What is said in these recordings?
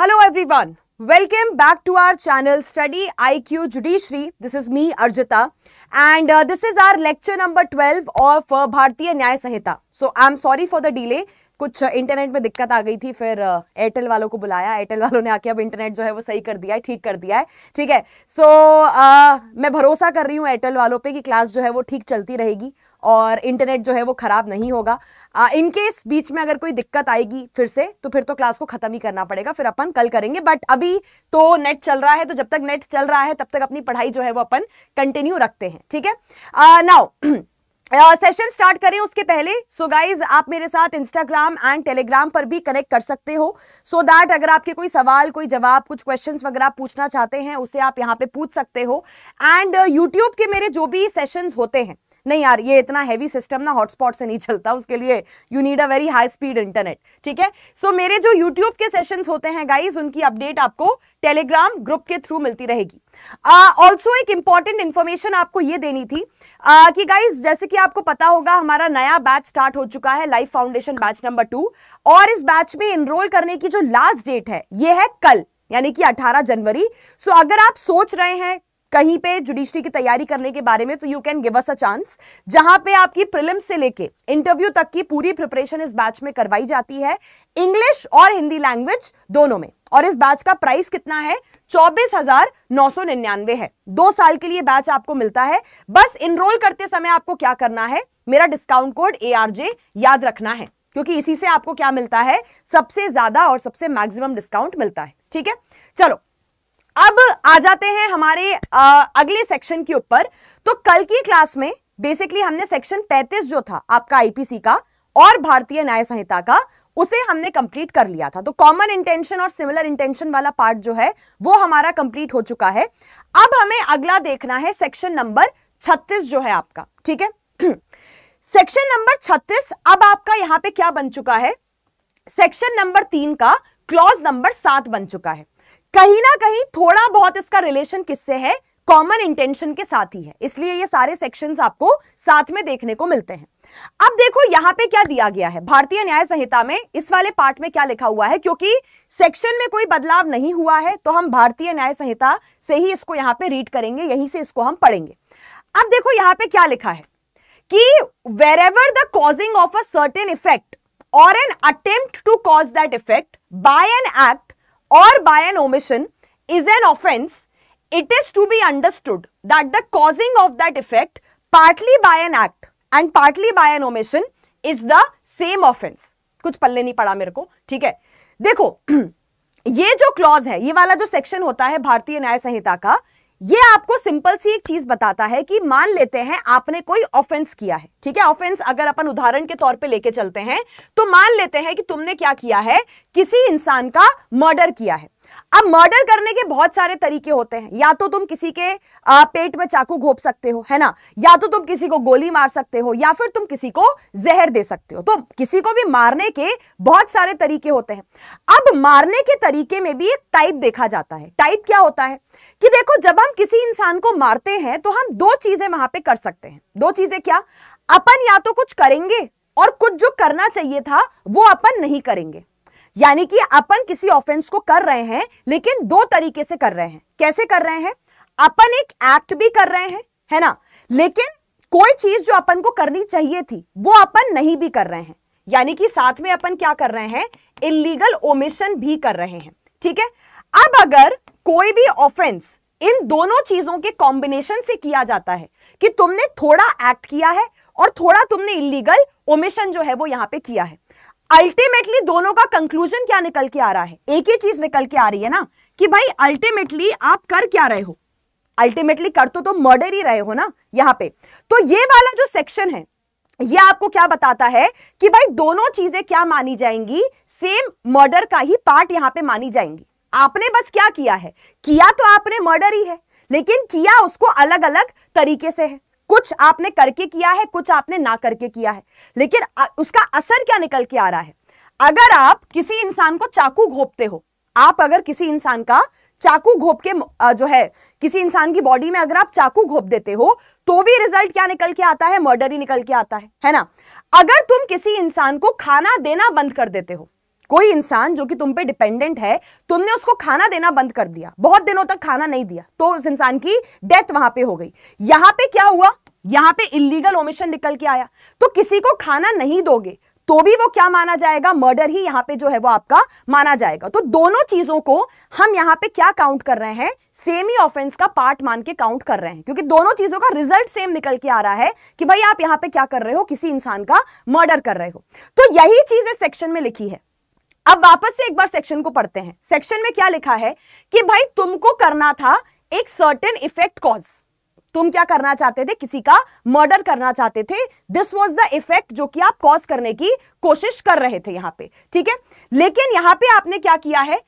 Hello everyone. Welcome back to our channel Study IQ Judiciary. This is me Arjita and uh, this is our lecture number 12 of uh, Bharatiya Nyaya Sahita. So I am sorry for the delay. कुछ internet में दिक्कत आ गई थी फिर Airtel वालों को बुलाया Airtel वालों ने आके अब इंटरनेट जो है वो सही कर दिया है ठीक कर दिया है ठीक है सो so, uh, मैं भरोसा कर रही हूँ एयरटेल वालों पे कि क्लास जो है वो ठीक चलती रहेगी और इंटरनेट जो है वो ख़राब नहीं होगा इन केस बीच में अगर कोई दिक्कत आएगी फिर से तो फिर तो क्लास को ख़त्म ही करना पड़ेगा फिर अपन कल करेंगे बट अभी तो नेट चल रहा है तो जब तक नेट चल रहा है तब तक अपनी पढ़ाई जो है वो अपन कंटिन्यू रखते हैं ठीक है नाउ सेशन uh, स्टार्ट करें उसके पहले सो so गाइज आप मेरे साथ इंस्टाग्राम एंड टेलीग्राम पर भी कनेक्ट कर सकते हो सो so दैट अगर आपके कोई सवाल कोई जवाब कुछ क्वेश्चंस वगैरह पूछना चाहते हैं उसे आप यहाँ पे पूछ सकते हो एंड यूट्यूब uh, के मेरे जो भी सेशंस होते हैं नहीं यार ये इतना हैवी सिस्टम ना हॉटस्पॉट से नहीं चलता उसके लिए you need a very high speed internet ठीक है सो मेरे जो यूट्यूब के सेशन होते हैं गाइज उनकी अपडेट आपको टेलीग्राम ग्रुप के थ्रू मिलती रहेगी ऑल्सो uh, एक इंपॉर्टेंट इंफॉर्मेशन आपको ये देनी थी uh, कि गाइज जैसे कि आपको पता होगा हमारा नया बैच स्टार्ट हो चुका है Life foundation batch number two और इस बैच में इनरोल करने की जो लास्ट डेट है ये है कल यानी कि 18 जनवरी सो so, अगर आप सोच रहे हैं कहीं पे जुडिशरी की तैयारी करने के बारे में तो you can give us a chance जहां पे आपकी प्रिलिम्स से लेके इंटरव्यू तक की पूरी प्रिपरेशन इस बैच में करवाई जाती है इंग्लिश और हिंदी लैंग्वेज दोनों में और इस बैच का प्राइस कितना है चौबीस हजार नौ सौ निन्यानवे है दो साल के लिए बैच आपको मिलता है बस इनरोल करते समय आपको क्या करना है मेरा डिस्काउंट कोड ए याद रखना है क्योंकि इसी से आपको क्या मिलता है सबसे ज्यादा और सबसे मैक्सिमम डिस्काउंट मिलता है ठीक है चलो अब आ जाते हैं हमारे आ, अगले सेक्शन के ऊपर तो कल की क्लास में बेसिकली हमने सेक्शन 35 जो था आपका आईपीसी का और भारतीय न्याय संहिता का उसे हमने कंप्लीट कर लिया था तो कॉमन इंटेंशन और सिमिलर इंटेंशन वाला पार्ट जो है वो हमारा कंप्लीट हो चुका है अब हमें अगला देखना है सेक्शन नंबर 36 जो है आपका ठीक है सेक्शन नंबर 36 अब आपका यहां पे क्या बन चुका है सेक्शन नंबर तीन का क्लॉज नंबर सात बन चुका है कहीं ना कहीं थोड़ा बहुत इसका रिलेशन किससे है कॉमन इंटेंशन के साथ ही है इसलिए ये सारे सेक्शंस आपको साथ में देखने को मिलते हैं अब देखो यहां पे क्या दिया गया है भारतीय न्याय संहिता में इस वाले पार्ट में क्या लिखा हुआ है क्योंकि सेक्शन में कोई बदलाव नहीं हुआ है तो हम भारतीय न्याय संहिता से ही इसको यहाँ पे रीड करेंगे यहीं से इसको हम पढ़ेंगे अब देखो यहाँ पे क्या लिखा है कि wherever the causing of a certain effect और an attempt to cause that effect by an act or by an omission is an offence, it is to be understood that the causing of that effect partly by an act and partly by an omission is the same offence. कुछ पल्ले नहीं पड़ा मेरे को ठीक है देखो ये जो क्लॉज है ये वाला जो सेक्शन होता है भारतीय न्याय संहिता का ये आपको सिंपल सी एक चीज बताता है कि मान लेते हैं आपने कोई ऑफेंस किया है ठीक है ऑफेंस अगर अपन उदाहरण के तौर पे लेके चलते हैं तो मान लेते हैं कि तुमने क्या किया है किसी इंसान का मर्डर किया है अब मर्डर करने के बहुत सारे तरीके होते हैं या तो तुम किसी के पेट में चाकू घोप सकते हो है ना या तो तुम किसी को गोली मार सकते हो या फिर तुम किसी को जहर दे सकते हो तो किसी को भी मारने के बहुत सारे तरीके होते हैं अब मारने के तरीके में भी एक टाइप देखा जाता है टाइप क्या होता है कि देखो जब हम किसी इंसान को मारते हैं तो हम दो चीजें वहां पर कर सकते हैं दो चीजें क्या अपन या तो कुछ करेंगे और कुछ जो करना चाहिए था वो अपन नहीं करेंगे यानी कि अपन किसी ऑफेंस को कर रहे हैं लेकिन दो तरीके से कर रहे हैं कैसे कर रहे हैं अपन एक एक्ट भी कर रहे हैं है ना लेकिन कोई चीज जो अपन को करनी चाहिए थी वो अपन नहीं भी कर रहे हैं यानी कि साथ में अपन क्या कर रहे हैं इलीगल ओमिशन भी कर रहे हैं ठीक है अब अगर कोई भी ऑफेंस इन दोनों चीजों के कॉम्बिनेशन से किया जाता है कि तुमने थोड़ा एक्ट किया है और थोड़ा तुमने इलीगल ओमिशन जो है वो यहां पे किया है अल्टीमेटली दोनों का कंक्लूजन क्या निकल के आ रहा है एक ही चीज निकल के आ रही है ना कि भाई अल्टीमेटली आप कर क्या रहे हो अल्टीमेटली कर तो मर्डर ही रहे हो ना यहाँ पे तो ये वाला जो सेक्शन है ये आपको क्या बताता है कि भाई दोनों चीजें क्या मानी जाएंगी सेम मर्डर का ही पार्ट यहाँ पे मानी जाएंगी आपने बस क्या किया है किया तो आपने मर्डर ही है लेकिन किया उसको अलग अलग तरीके से है कुछ आपने करके किया है कुछ आपने ना करके किया है लेकिन उसका असर क्या निकल के आ रहा है अगर आप किसी इंसान को चाकू घोपते हो आप अगर किसी इंसान का चाकू घोप के जो है किसी इंसान की बॉडी में अगर आप चाकू घोप देते हो तो भी रिजल्ट क्या निकल के आता है मर्डर ही निकल के आता है है ना अगर तुम किसी इंसान को खाना देना बंद कर देते हो कोई इंसान जो कि तुम पे डिपेंडेंट है तुमने उसको खाना देना बंद कर दिया बहुत दिनों तक खाना नहीं दिया तो उस इंसान की डेथ वहां पे हो गई यहां पे क्या हुआ यहां पे इलीगल ओमिशन निकल के आया तो किसी को खाना नहीं दोगे तो भी वो क्या माना जाएगा मर्डर ही यहाँ पे जो है वो आपका माना जाएगा तो दोनों चीजों को हम यहाँ पे क्या काउंट कर रहे हैं सेम ही ऑफेंस का पार्ट मान के काउंट कर रहे हैं क्योंकि दोनों चीजों का रिजल्ट सेम निकल के आ रहा है कि भाई आप यहां पे क्या कर रहे हो किसी इंसान का मर्डर कर रहे हो तो यही चीज इस सेक्शन में लिखी है अब वापस से एक बार सेक्शन को पढ़ते हैं सेक्शन में क्या लिखा है कि भाई तुमको करना था एक सर्टेन इफेक्ट कॉज तुम क्या करना चाहते थे किसी का मर्डर करना चाहते थे दिस वॉज द इफेक्ट जो कि आप कॉज करने की कोशिश कर रहे थे यहां पे ठीक है लेकिन यहां पे आपने क्या किया है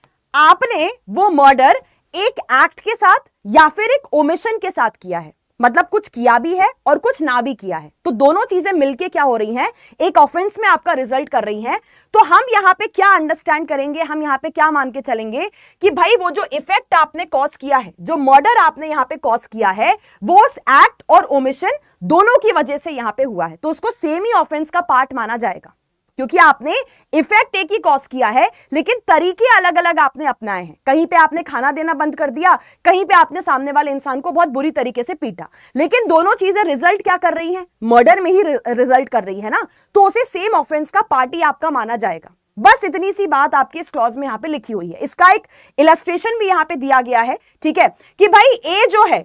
आपने वो मर्डर एक एक्ट के साथ या फिर एक ओमिशन के साथ किया है मतलब कुछ किया भी है और कुछ ना भी किया है तो दोनों चीजें मिलके क्या हो रही हैं एक ऑफेंस में आपका रिजल्ट कर रही हैं तो हम यहाँ पे क्या अंडरस्टैंड करेंगे हम यहाँ पे क्या मान के चलेंगे कि भाई वो जो इफेक्ट आपने कॉज किया है जो मर्डर आपने यहाँ पे कॉज किया है वो उस एक्ट और ओमिशन दोनों की वजह से यहाँ पे हुआ है तो उसको सेम ही ऑफेंस का पार्ट माना जाएगा क्योंकि आपने इफेक्ट एक ही कॉज किया है लेकिन तरीके अलग अलग आपने अपनाए हैं कहीं पे आपने खाना देना बंद कर दिया कहीं पे आपने सामने वाले इंसान को बहुत बुरी तरीके से पीटा लेकिन दोनों चीजें रिजल्ट क्या कर रही हैं मर्डर में ही रिजल्ट कर रही है ना तो उसे सेम ऑफेंस का पार्टी आपका माना जाएगा बस इतनी सी बात आपके इस क्लॉज में यहाँ पे लिखी हुई है इसका एक इलस्ट्रेशन भी यहाँ पे दिया गया है ठीक है कि भाई ए जो है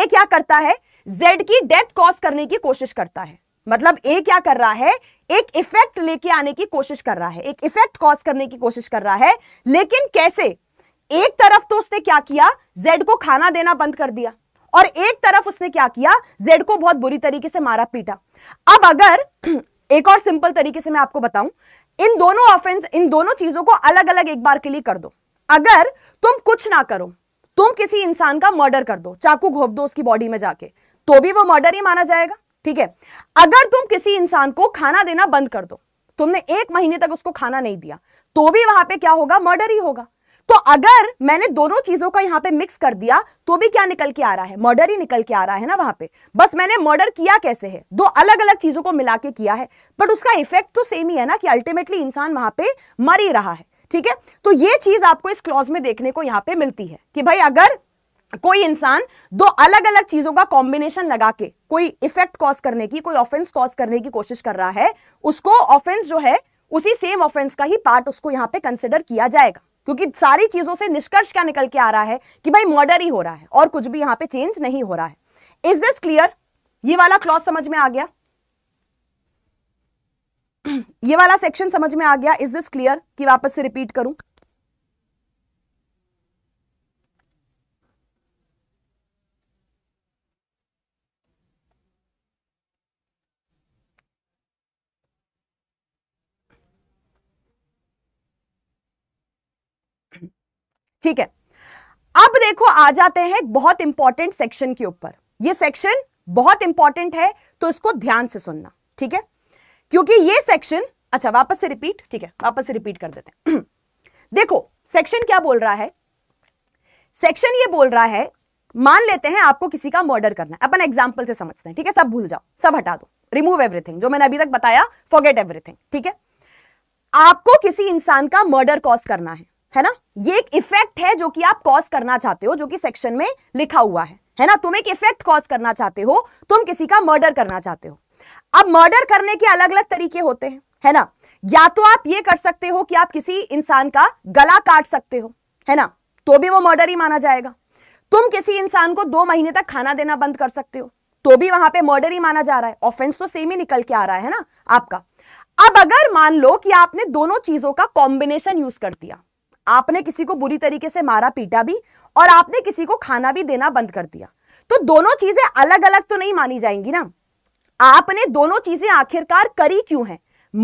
ए क्या करता है जेड की डेथ कॉज करने की कोशिश करता है मतलब ए क्या कर रहा है एक इफेक्ट लेके आने की कोशिश कर रहा है एक इफेक्ट कॉज करने की कोशिश कर रहा है लेकिन कैसे एक तरफ तो उसने क्या किया जेड को खाना देना बंद कर दिया और एक तरफ उसने क्या किया जेड को बहुत बुरी तरीके से मारा पीटा अब अगर एक और सिंपल तरीके से मैं आपको बताऊं इन दोनों ऑफेंस इन दोनों चीजों को अलग अलग एक बार के लिए कर दो अगर तुम कुछ ना करो तुम किसी इंसान का मर्डर कर दो चाकू घोप दो उसकी बॉडी में जाके तो भी वो मर्डर ही माना जाएगा ठीक है अगर तुम किसी इंसान को खाना देना बंद कर दो तुमने एक महीने तक उसको खाना नहीं दिया तो भी वहां पे क्या होगा मर्डर ही होगा तो अगर मैंने दोनों चीजों का यहां पे मिक्स कर दिया तो भी क्या निकल के आ रहा है मर्डर ही निकल के आ रहा है ना वहां पे बस मैंने मर्डर किया कैसे है दो अलग अलग चीजों को मिला के किया है बट उसका इफेक्ट तो सेम ही है ना कि अल्टीमेटली इंसान वहां पे मर ही रहा है ठीक है तो ये चीज आपको इस क्लॉज में देखने को यहां पे मिलती है कि भाई अगर कोई इंसान दो अलग अलग चीजों का कॉम्बिनेशन लगा के कोई इफेक्ट कॉज करने की कोई ऑफेंस कॉज करने की कोशिश कर रहा है उसको ऑफेंस जो है उसी सेम ऑफेंस का ही पार्ट उसको यहां पे कंसिडर किया जाएगा क्योंकि सारी चीजों से निष्कर्ष क्या निकल के आ रहा है कि भाई मर्डर ही हो रहा है और कुछ भी यहां पे चेंज नहीं हो रहा है इज दिस क्लियर ये वाला क्लॉज समझ में आ गया ये वाला सेक्शन समझ में आ गया इज दिस क्लियर कि वापस से रिपीट करूं ठीक है अब देखो आ जाते हैं बहुत इंपॉर्टेंट सेक्शन के ऊपर ये सेक्शन बहुत इंपॉर्टेंट है तो इसको ध्यान से सुनना ठीक है क्योंकि ये सेक्शन अच्छा वापस से रिपीट ठीक है वापस से रिपीट कर देते हैं देखो सेक्शन क्या बोल रहा है सेक्शन ये बोल रहा है मान लेते हैं आपको किसी का मर्डर करना है अपन एग्जाम्पल से समझते हैं ठीक है सब भूल जाओ सब हटा दो रिमूव एवरीथिंग जो मैंने अभी तक बताया फॉरगेट एवरीथिंग ठीक है आपको किसी इंसान का मर्डर कॉज करना है है ना ये एक इफेक्ट है जो कि आप कॉज करना चाहते हो जो कि सेक्शन में लिखा हुआ है है ना तुम एक इफेक्ट कॉज करना चाहते हो तुम किसी का मर्डर करना चाहते हो अब मर्डर करने के अलग अलग तरीके होते हैं है ना या तो आप ये कर सकते हो कि आप किसी इंसान का गला काट सकते हो है ना तो भी वो मर्डर ही माना जाएगा तुम किसी इंसान को दो महीने तक खाना देना बंद कर सकते हो तो भी वहां पे मर्डर ही माना जा रहा है ऑफेंस तो सेम ही निकल के आ रहा है ना आपका अब अगर मान लो कि आपने दोनों चीजों का कॉम्बिनेशन यूज कर दिया आपने किसी को बुरी तरीके से मारा पीटा भी और आपने किसी को खाना भी देना बंद कर दिया तो दोनों चीजें अलग अलग तो नहीं मानी जाएंगी ना आपने दोनों चीजें आखिरकार करी क्यों है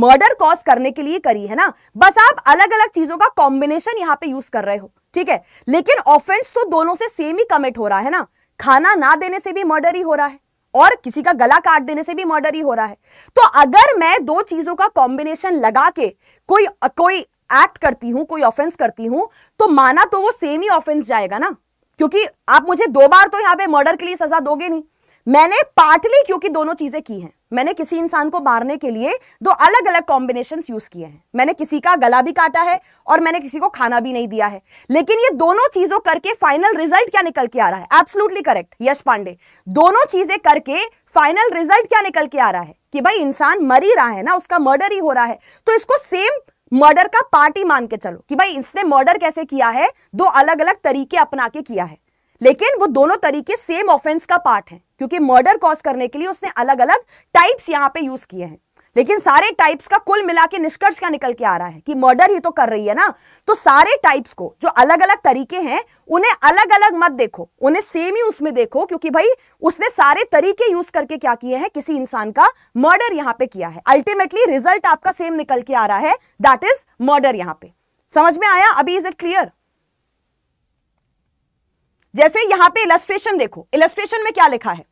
मर्डर कॉज करने के लिए करी है ना बस आप अलग अलग चीजों का कॉम्बिनेशन यहां पे यूज कर रहे हो ठीक है लेकिन ऑफेंस तो दोनों से सेम ही कमिट हो रहा है ना खाना ना देने से भी मर्डर ही हो रहा है और किसी का गला काट देने से भी मर्डर ही हो रहा है तो अगर मैं दो चीजों का कॉम्बिनेशन लगा के कोई कोई एक्ट करती हूं कोई ऑफेंस करती हूं तो माना तो वो सेम ही ऑफेंस जाएगा ना क्योंकि आप मुझे दो बार तो यहां पे मर्डर के लिए सजा दोगे नहीं मैंने पार्टली क्योंकि दोनों चीजें की हैं मैंने किसी इंसान को मारने के लिए दो अलग अलग कॉम्बिनेशन यूज किए हैं मैंने किसी का गला भी काटा है और मैंने किसी को खाना भी नहीं दिया है लेकिन ये दोनों चीजों करके फाइनल रिजल्ट क्या निकल के आ रहा है एब्सोल्युटली करेक्ट यश पांडे दोनों चीजें करके फाइनल रिजल्ट क्या निकल के आ रहा है कि भाई इंसान मर ही रहा है ना उसका मर्डर ही हो रहा है तो इसको सेम मर्डर का पार्टी मान के चलो कि भाई इसने मर्डर कैसे किया है दो अलग अलग तरीके अपना के किया है लेकिन वो दोनों तरीके सेम ऑफेंस का पार्ट है क्योंकि मर्डर कॉज करने के लिए उसने अलग अलग टाइप्स यहां पे यूज किए हैं लेकिन सारे टाइप्स का कुल मिला के निष्कर्ष क्या निकल के आ रहा है कि मर्डर ही तो कर रही है ना तो सारे टाइप्स को जो अलग अलग तरीके हैं उन्हें अलग अलग मत देखो उन्हें सेम ही उसमें देखो क्योंकि भाई उसने सारे तरीके यूज करके क्या किए हैं किसी इंसान का मर्डर यहां पे किया है अल्टीमेटली रिजल्ट आपका सेम निकल के आ रहा है दैट इज मर्डर यहां पर समझ में आया अभी इज इट क्लियर जैसे यहां पर इलस्ट्रेशन देखो इलस्ट्रेशन में क्या लिखा है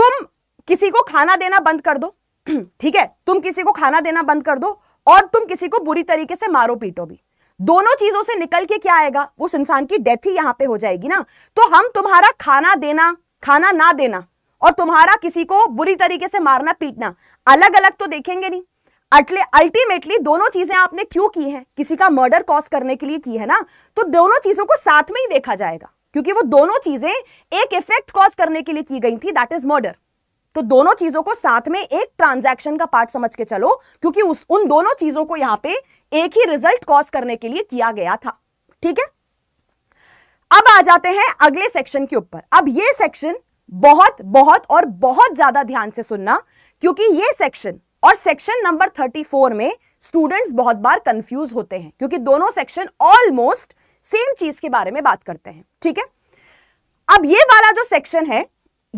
तुम किसी को खाना देना बंद कर दो ठीक है तुम किसी को खाना देना बंद कर दो और तुम किसी को बुरी तरीके से मारो पीटो भी दोनों चीजों से निकल के क्या आएगा उस इंसान की डेथ ही यहां पे हो जाएगी ना तो हम तुम्हारा खाना देना खाना ना देना और तुम्हारा किसी को बुरी तरीके से मारना पीटना अलग अलग तो देखेंगे नहीं अटले अल्टीमेटली दोनों चीजें आपने क्यों की हैं किसी का मर्डर कॉज करने के लिए की है ना तो दोनों चीजों को साथ में ही देखा जाएगा क्योंकि वो दोनों चीजें एक इफेक्ट कॉज करने के लिए की गई थी दैट इज मर्डर तो दोनों चीजों को साथ में एक ट्रांजैक्शन का पार्ट समझ के चलो क्योंकि उस उन दोनों चीजों को यहां पे एक ही रिजल्ट कॉज करने के लिए किया गया था ठीक है अब आ जाते हैं अगले सेक्शन के ऊपर अब ये सेक्शन बहुत बहुत और बहुत ज्यादा ध्यान से सुनना क्योंकि ये सेक्शन और सेक्शन नंबर फोर में स्टूडेंट्स बहुत बार कंफ्यूज होते हैं क्योंकि दोनों सेक्शन ऑलमोस्ट सेम चीज के बारे में बात करते हैं ठीक है अब ये वाला जो सेक्शन है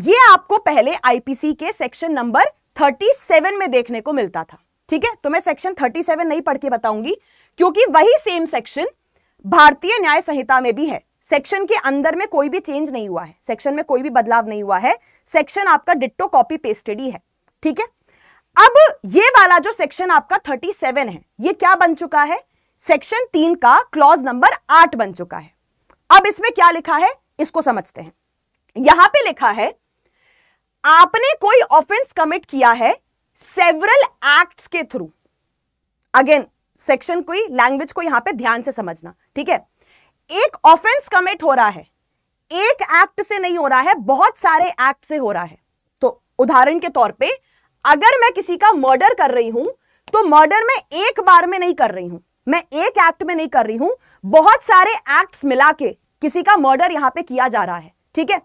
ये आपको पहले आईपीसी के सेक्शन नंबर 37 में देखने को मिलता था ठीक है तो मैं सेक्शन 37 नहीं पढ़ के बताऊंगी क्योंकि वही सेम सेक्शन भारतीय न्याय संहिता में भी है सेक्शन के अंदर में कोई भी चेंज नहीं हुआ है सेक्शन में कोई भी बदलाव नहीं हुआ है सेक्शन आपका डिट्टो कॉपी पेस्टेड ही है ठीक है अब ये वाला जो सेक्शन आपका 37 है ये क्या बन चुका है सेक्शन तीन का क्लॉज नंबर आठ बन चुका है अब इसमें क्या लिखा है इसको समझते हैं यहां पे लिखा है आपने कोई ऑफेंस कमिट किया है सेवरल एक्ट्स के थ्रू अगेन सेक्शन कोई लैंग्वेज को यहां पे ध्यान से समझना ठीक है एक ऑफेंस कमिट हो रहा है एक एक्ट से नहीं हो रहा है बहुत सारे एक्ट से हो रहा है तो उदाहरण के तौर पे अगर मैं किसी का मर्डर कर रही हूं तो मर्डर में एक बार में नहीं कर रही हूं मैं एक एक्ट में नहीं कर रही हूं बहुत सारे एक्ट्स मिला के किसी का मर्डर यहां पे किया जा रहा है ठीक है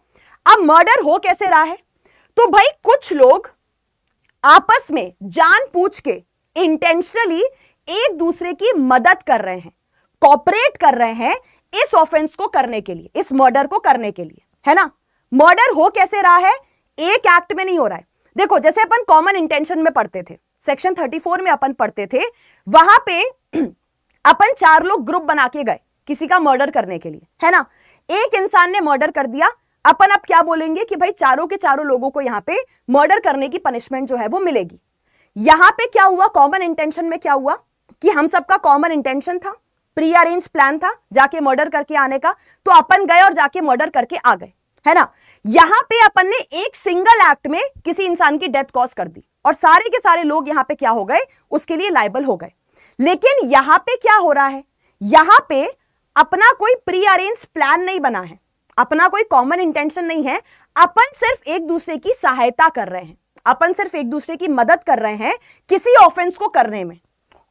अब मर्डर हो कैसे रहा है तो भाई कुछ लोग आपस में जान पूछ के इंटेंशनली एक दूसरे की मदद कर रहे हैं कॉपरेट कर रहे हैं इस ऑफेंस को करने के लिए इस मर्डर को करने के लिए है ना मर्डर हो कैसे रहा है एक एक्ट में नहीं हो रहा है देखो जैसे अपन कॉमन इंटेंशन में पढ़ते थे सेक्शन 34 में अपन पढ़ते थे वहां पे अपन चार लोग ग्रुप बना के गए किसी का मर्डर करने के लिए है ना एक इंसान ने मर्डर कर दिया अपन अब क्या बोलेंगे कि भाई चारों के चारों लोगों को यहां पे मर्डर करने की पनिशमेंट जो है वो मिलेगी यहां पे क्या हुआ कॉमन इंटेंशन में क्या हुआ कि हम सबका कॉमन इंटेंशन था प्री अरेंज प्लान था जाके मर्डर करके आने का तो अपन गए और जाके मर्डर करके आ गए है ना यहां पे अपन ने एक सिंगल एक्ट में किसी इंसान की डेथ कॉज कर दी और सारे के सारे लोग यहां पे क्या हो गए उसके लिए लाइबल हो गए लेकिन यहां पे क्या हो रहा है यहां पे अपना कोई प्री अरेंज प्लान नहीं बना है अपना कोई कॉमन इंटेंशन नहीं है अपन सिर्फ एक दूसरे की सहायता कर रहे हैं अपन सिर्फ एक दूसरे की मदद कर रहे हैं किसी ऑफेंस को करने में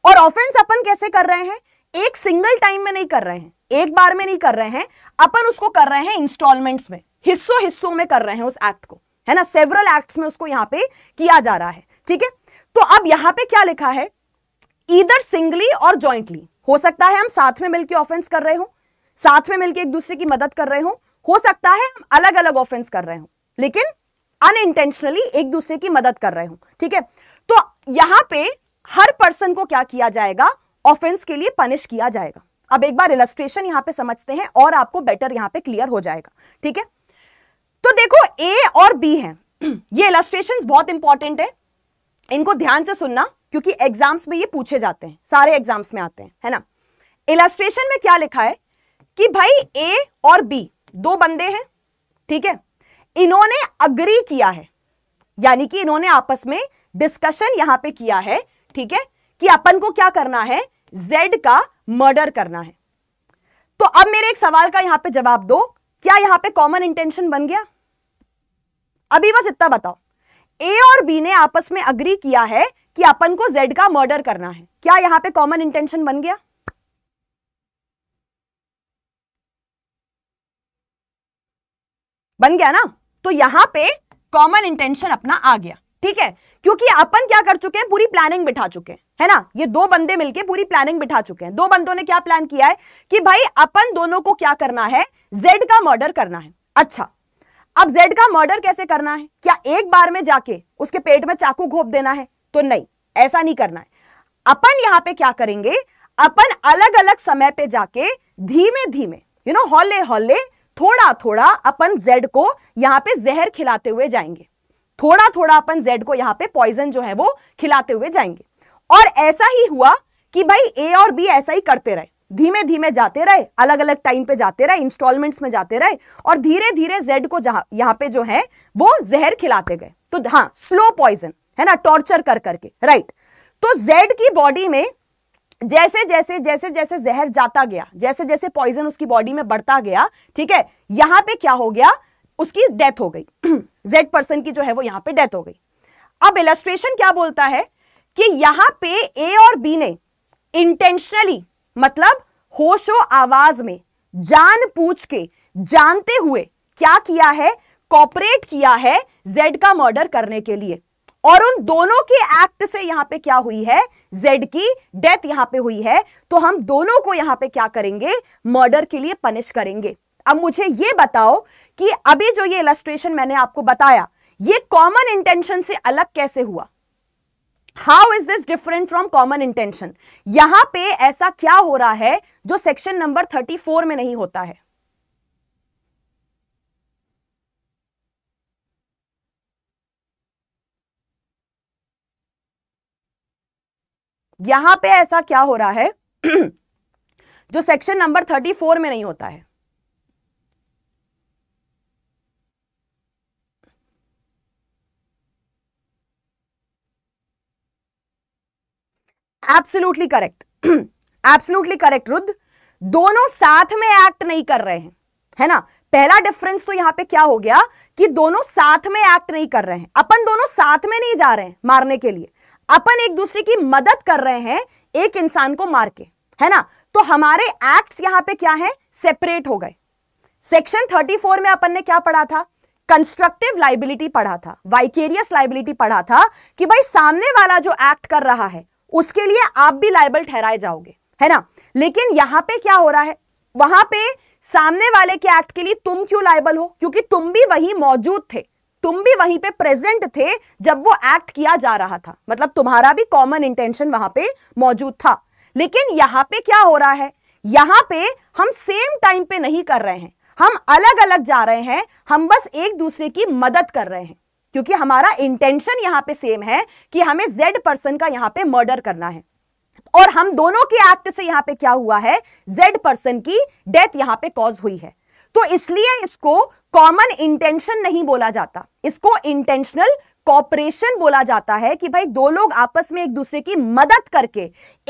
और ऑफेंस अपन कैसे कर रहे हैं एक सिंगल टाइम में नहीं कर रहे हैं एक बार में नहीं कर रहे हैं अपन उसको कर रहे हैं इंस्टॉलमेंट्स में हिस्सों हिस्सों में कर रहे हैं उस एक्ट को है ना सेवरल एक्ट्स में उसको यहां पे किया जा रहा है ठीक है तो अब यहां पे क्या लिखा है ईदर सिंगली और ज्वाइंटली हो सकता है हम साथ में मिलकर ऑफेंस कर रहे हो साथ में मिलकर एक दूसरे की मदद कर रहे हो हो सकता है हम अलग अलग ऑफेंस कर रहे हो लेकिन अनइंटेंशनली एक दूसरे की मदद कर रहे हो ठीक है तो यहां पे हर पर्सन को क्या किया जाएगा ऑफेंस के लिए पनिश किया जाएगा अब एक बार इलस्ट्रेशन यहां पे समझते हैं और आपको बेटर यहां पे क्लियर हो जाएगा ठीक है तो देखो ए और बी है ये इलस्ट्रेशन बहुत इंपॉर्टेंट है इनको ध्यान से सुनना क्योंकि एग्जाम्स में ये पूछे जाते हैं सारे एग्जाम्स में आते हैं है ना इलस्ट्रेशन में क्या लिखा है कि भाई ए और बी दो बंदे हैं ठीक है इन्होंने अग्री किया है यानी कि इन्होंने आपस में डिस्कशन यहां पे किया है ठीक है कि अपन को क्या करना है जेड का मर्डर करना है तो अब मेरे एक सवाल का यहां पे जवाब दो क्या यहां पे कॉमन इंटेंशन बन गया अभी बस इतना बताओ ए और बी ने आपस में अग्री किया है कि अपन को जेड का मर्डर करना है क्या यहां पे कॉमन इंटेंशन बन गया बन गया ना तो यहां पे कॉमन इंटेंशन अपना आ गया ठीक है क्योंकि अपन क्या कर चुके हैं पूरी प्लानिंग बिठा चुके हैं है ना ये दो बंदे मिलके पूरी प्लानिंग बिठा चुके हैं दो बंदों ने क्या प्लान किया है कि भाई अपन दोनों को क्या करना है जेड का मर्डर करना है अच्छा अब जेड का मर्डर कैसे करना है क्या एक बार में जाके उसके पेट में चाकू घोप देना है तो नहीं ऐसा नहीं करना है अपन यहां पे क्या करेंगे अपन अलग अलग समय पे जाके धीमे धीमे यू नो हौले हौले थोड़ा थोड़ा अपन जेड को यहाँ पे जहर खिलाते हुए जाएंगे थोड़ा थोड़ा अपन जेड को यहाँ पे पॉइजन जो है वो खिलाते हुए जाएंगे और ऐसा ही हुआ कि भाई ए और बी ऐसा ही करते रहे धीमे धीमे जाते रहे अलग अलग टाइम पे जाते रहे इंस्टॉलमेंट्स में जाते रहे और धीरे धीरे जेड को यहाँ पे जो है वो जहर खिलाते गए तो हाँ स्लो पॉइजन है ना टॉर्चर कर करके राइट तो जेड की बॉडी में जैसे जैसे जैसे जैसे जहर जाता गया जैसे जैसे पॉइजन उसकी बॉडी में बढ़ता गया ठीक है यहां पे क्या हो गया उसकी डेथ हो गई जेड पर्सन की जो है वो यहां पे डेथ हो गई अब इलस्ट्रेशन क्या बोलता है कि यहां पे ए और बी ने इंटेंशनली मतलब होशो आवाज में जान पूछ के जानते हुए क्या किया है कॉपरेट किया है जेड का मर्डर करने के लिए और उन दोनों के एक्ट से यहां पे क्या हुई है जेड की डेथ यहां पे हुई है तो हम दोनों को यहां पे क्या करेंगे मर्डर के लिए पनिश करेंगे अब मुझे ये बताओ कि अभी जो ये इलेस्ट्रेशन मैंने आपको बताया ये कॉमन इंटेंशन से अलग कैसे हुआ how is this different from common intention यहां पे ऐसा क्या हो रहा है जो सेक्शन नंबर 34 में नहीं होता है यहां पे ऐसा क्या हो रहा है जो सेक्शन नंबर थर्टी फोर में नहीं होता है absolutely correct absolutely correct Rudra दोनों साथ में एक्ट नहीं कर रहे हैं है ना पहला डिफरेंस तो यहां पे क्या हो गया कि दोनों साथ में एक्ट नहीं कर रहे हैं अपन दोनों साथ में नहीं जा रहे हैं मारने के लिए अपन एक दूसरे की मदद कर रहे हैं एक इंसान को मार के है ना तो हमारे एक्ट्स यहां पे क्या है सेपरेट हो गए सेक्शन 34 में अपन ने क्या पढ़ा था कंस्ट्रक्टिव लाइबिलिटी पढ़ा था वाइकेरियस लाइबिलिटी पढ़ा था कि भाई सामने वाला जो एक्ट कर रहा है उसके लिए आप भी लाइबल ठहराए जाओगे है ना लेकिन यहां पे क्या हो रहा है वहां पे सामने वाले के एक्ट के लिए तुम क्यों लाइबल हो क्योंकि तुम भी वही मौजूद थे तुम भी वहीं पे प्रेजेंट थे जब वो एक्ट किया जा रहा था मतलब तुम्हारा भी कॉमन इंटेंशन वहां पे मौजूद था लेकिन यहां पे क्या हो रहा है यहां पे हम सेम टाइम पे नहीं कर रहे हैं हम अलग अलग जा रहे हैं हम बस एक दूसरे की मदद कर रहे हैं क्योंकि हमारा इंटेंशन यहां पे सेम है कि हमें जेड पर्सन का यहां पे मर्डर करना है और हम दोनों के एक्ट से यहां पे क्या हुआ है जेड पर्सन की डेथ यहां पे कॉज हुई है तो इसलिए इसको कॉमन इंटेंशन नहीं बोला जाता इसको इंटेंशनल कॉपरेशन बोला जाता है कि भाई दो लोग आपस में एक दूसरे की मदद करके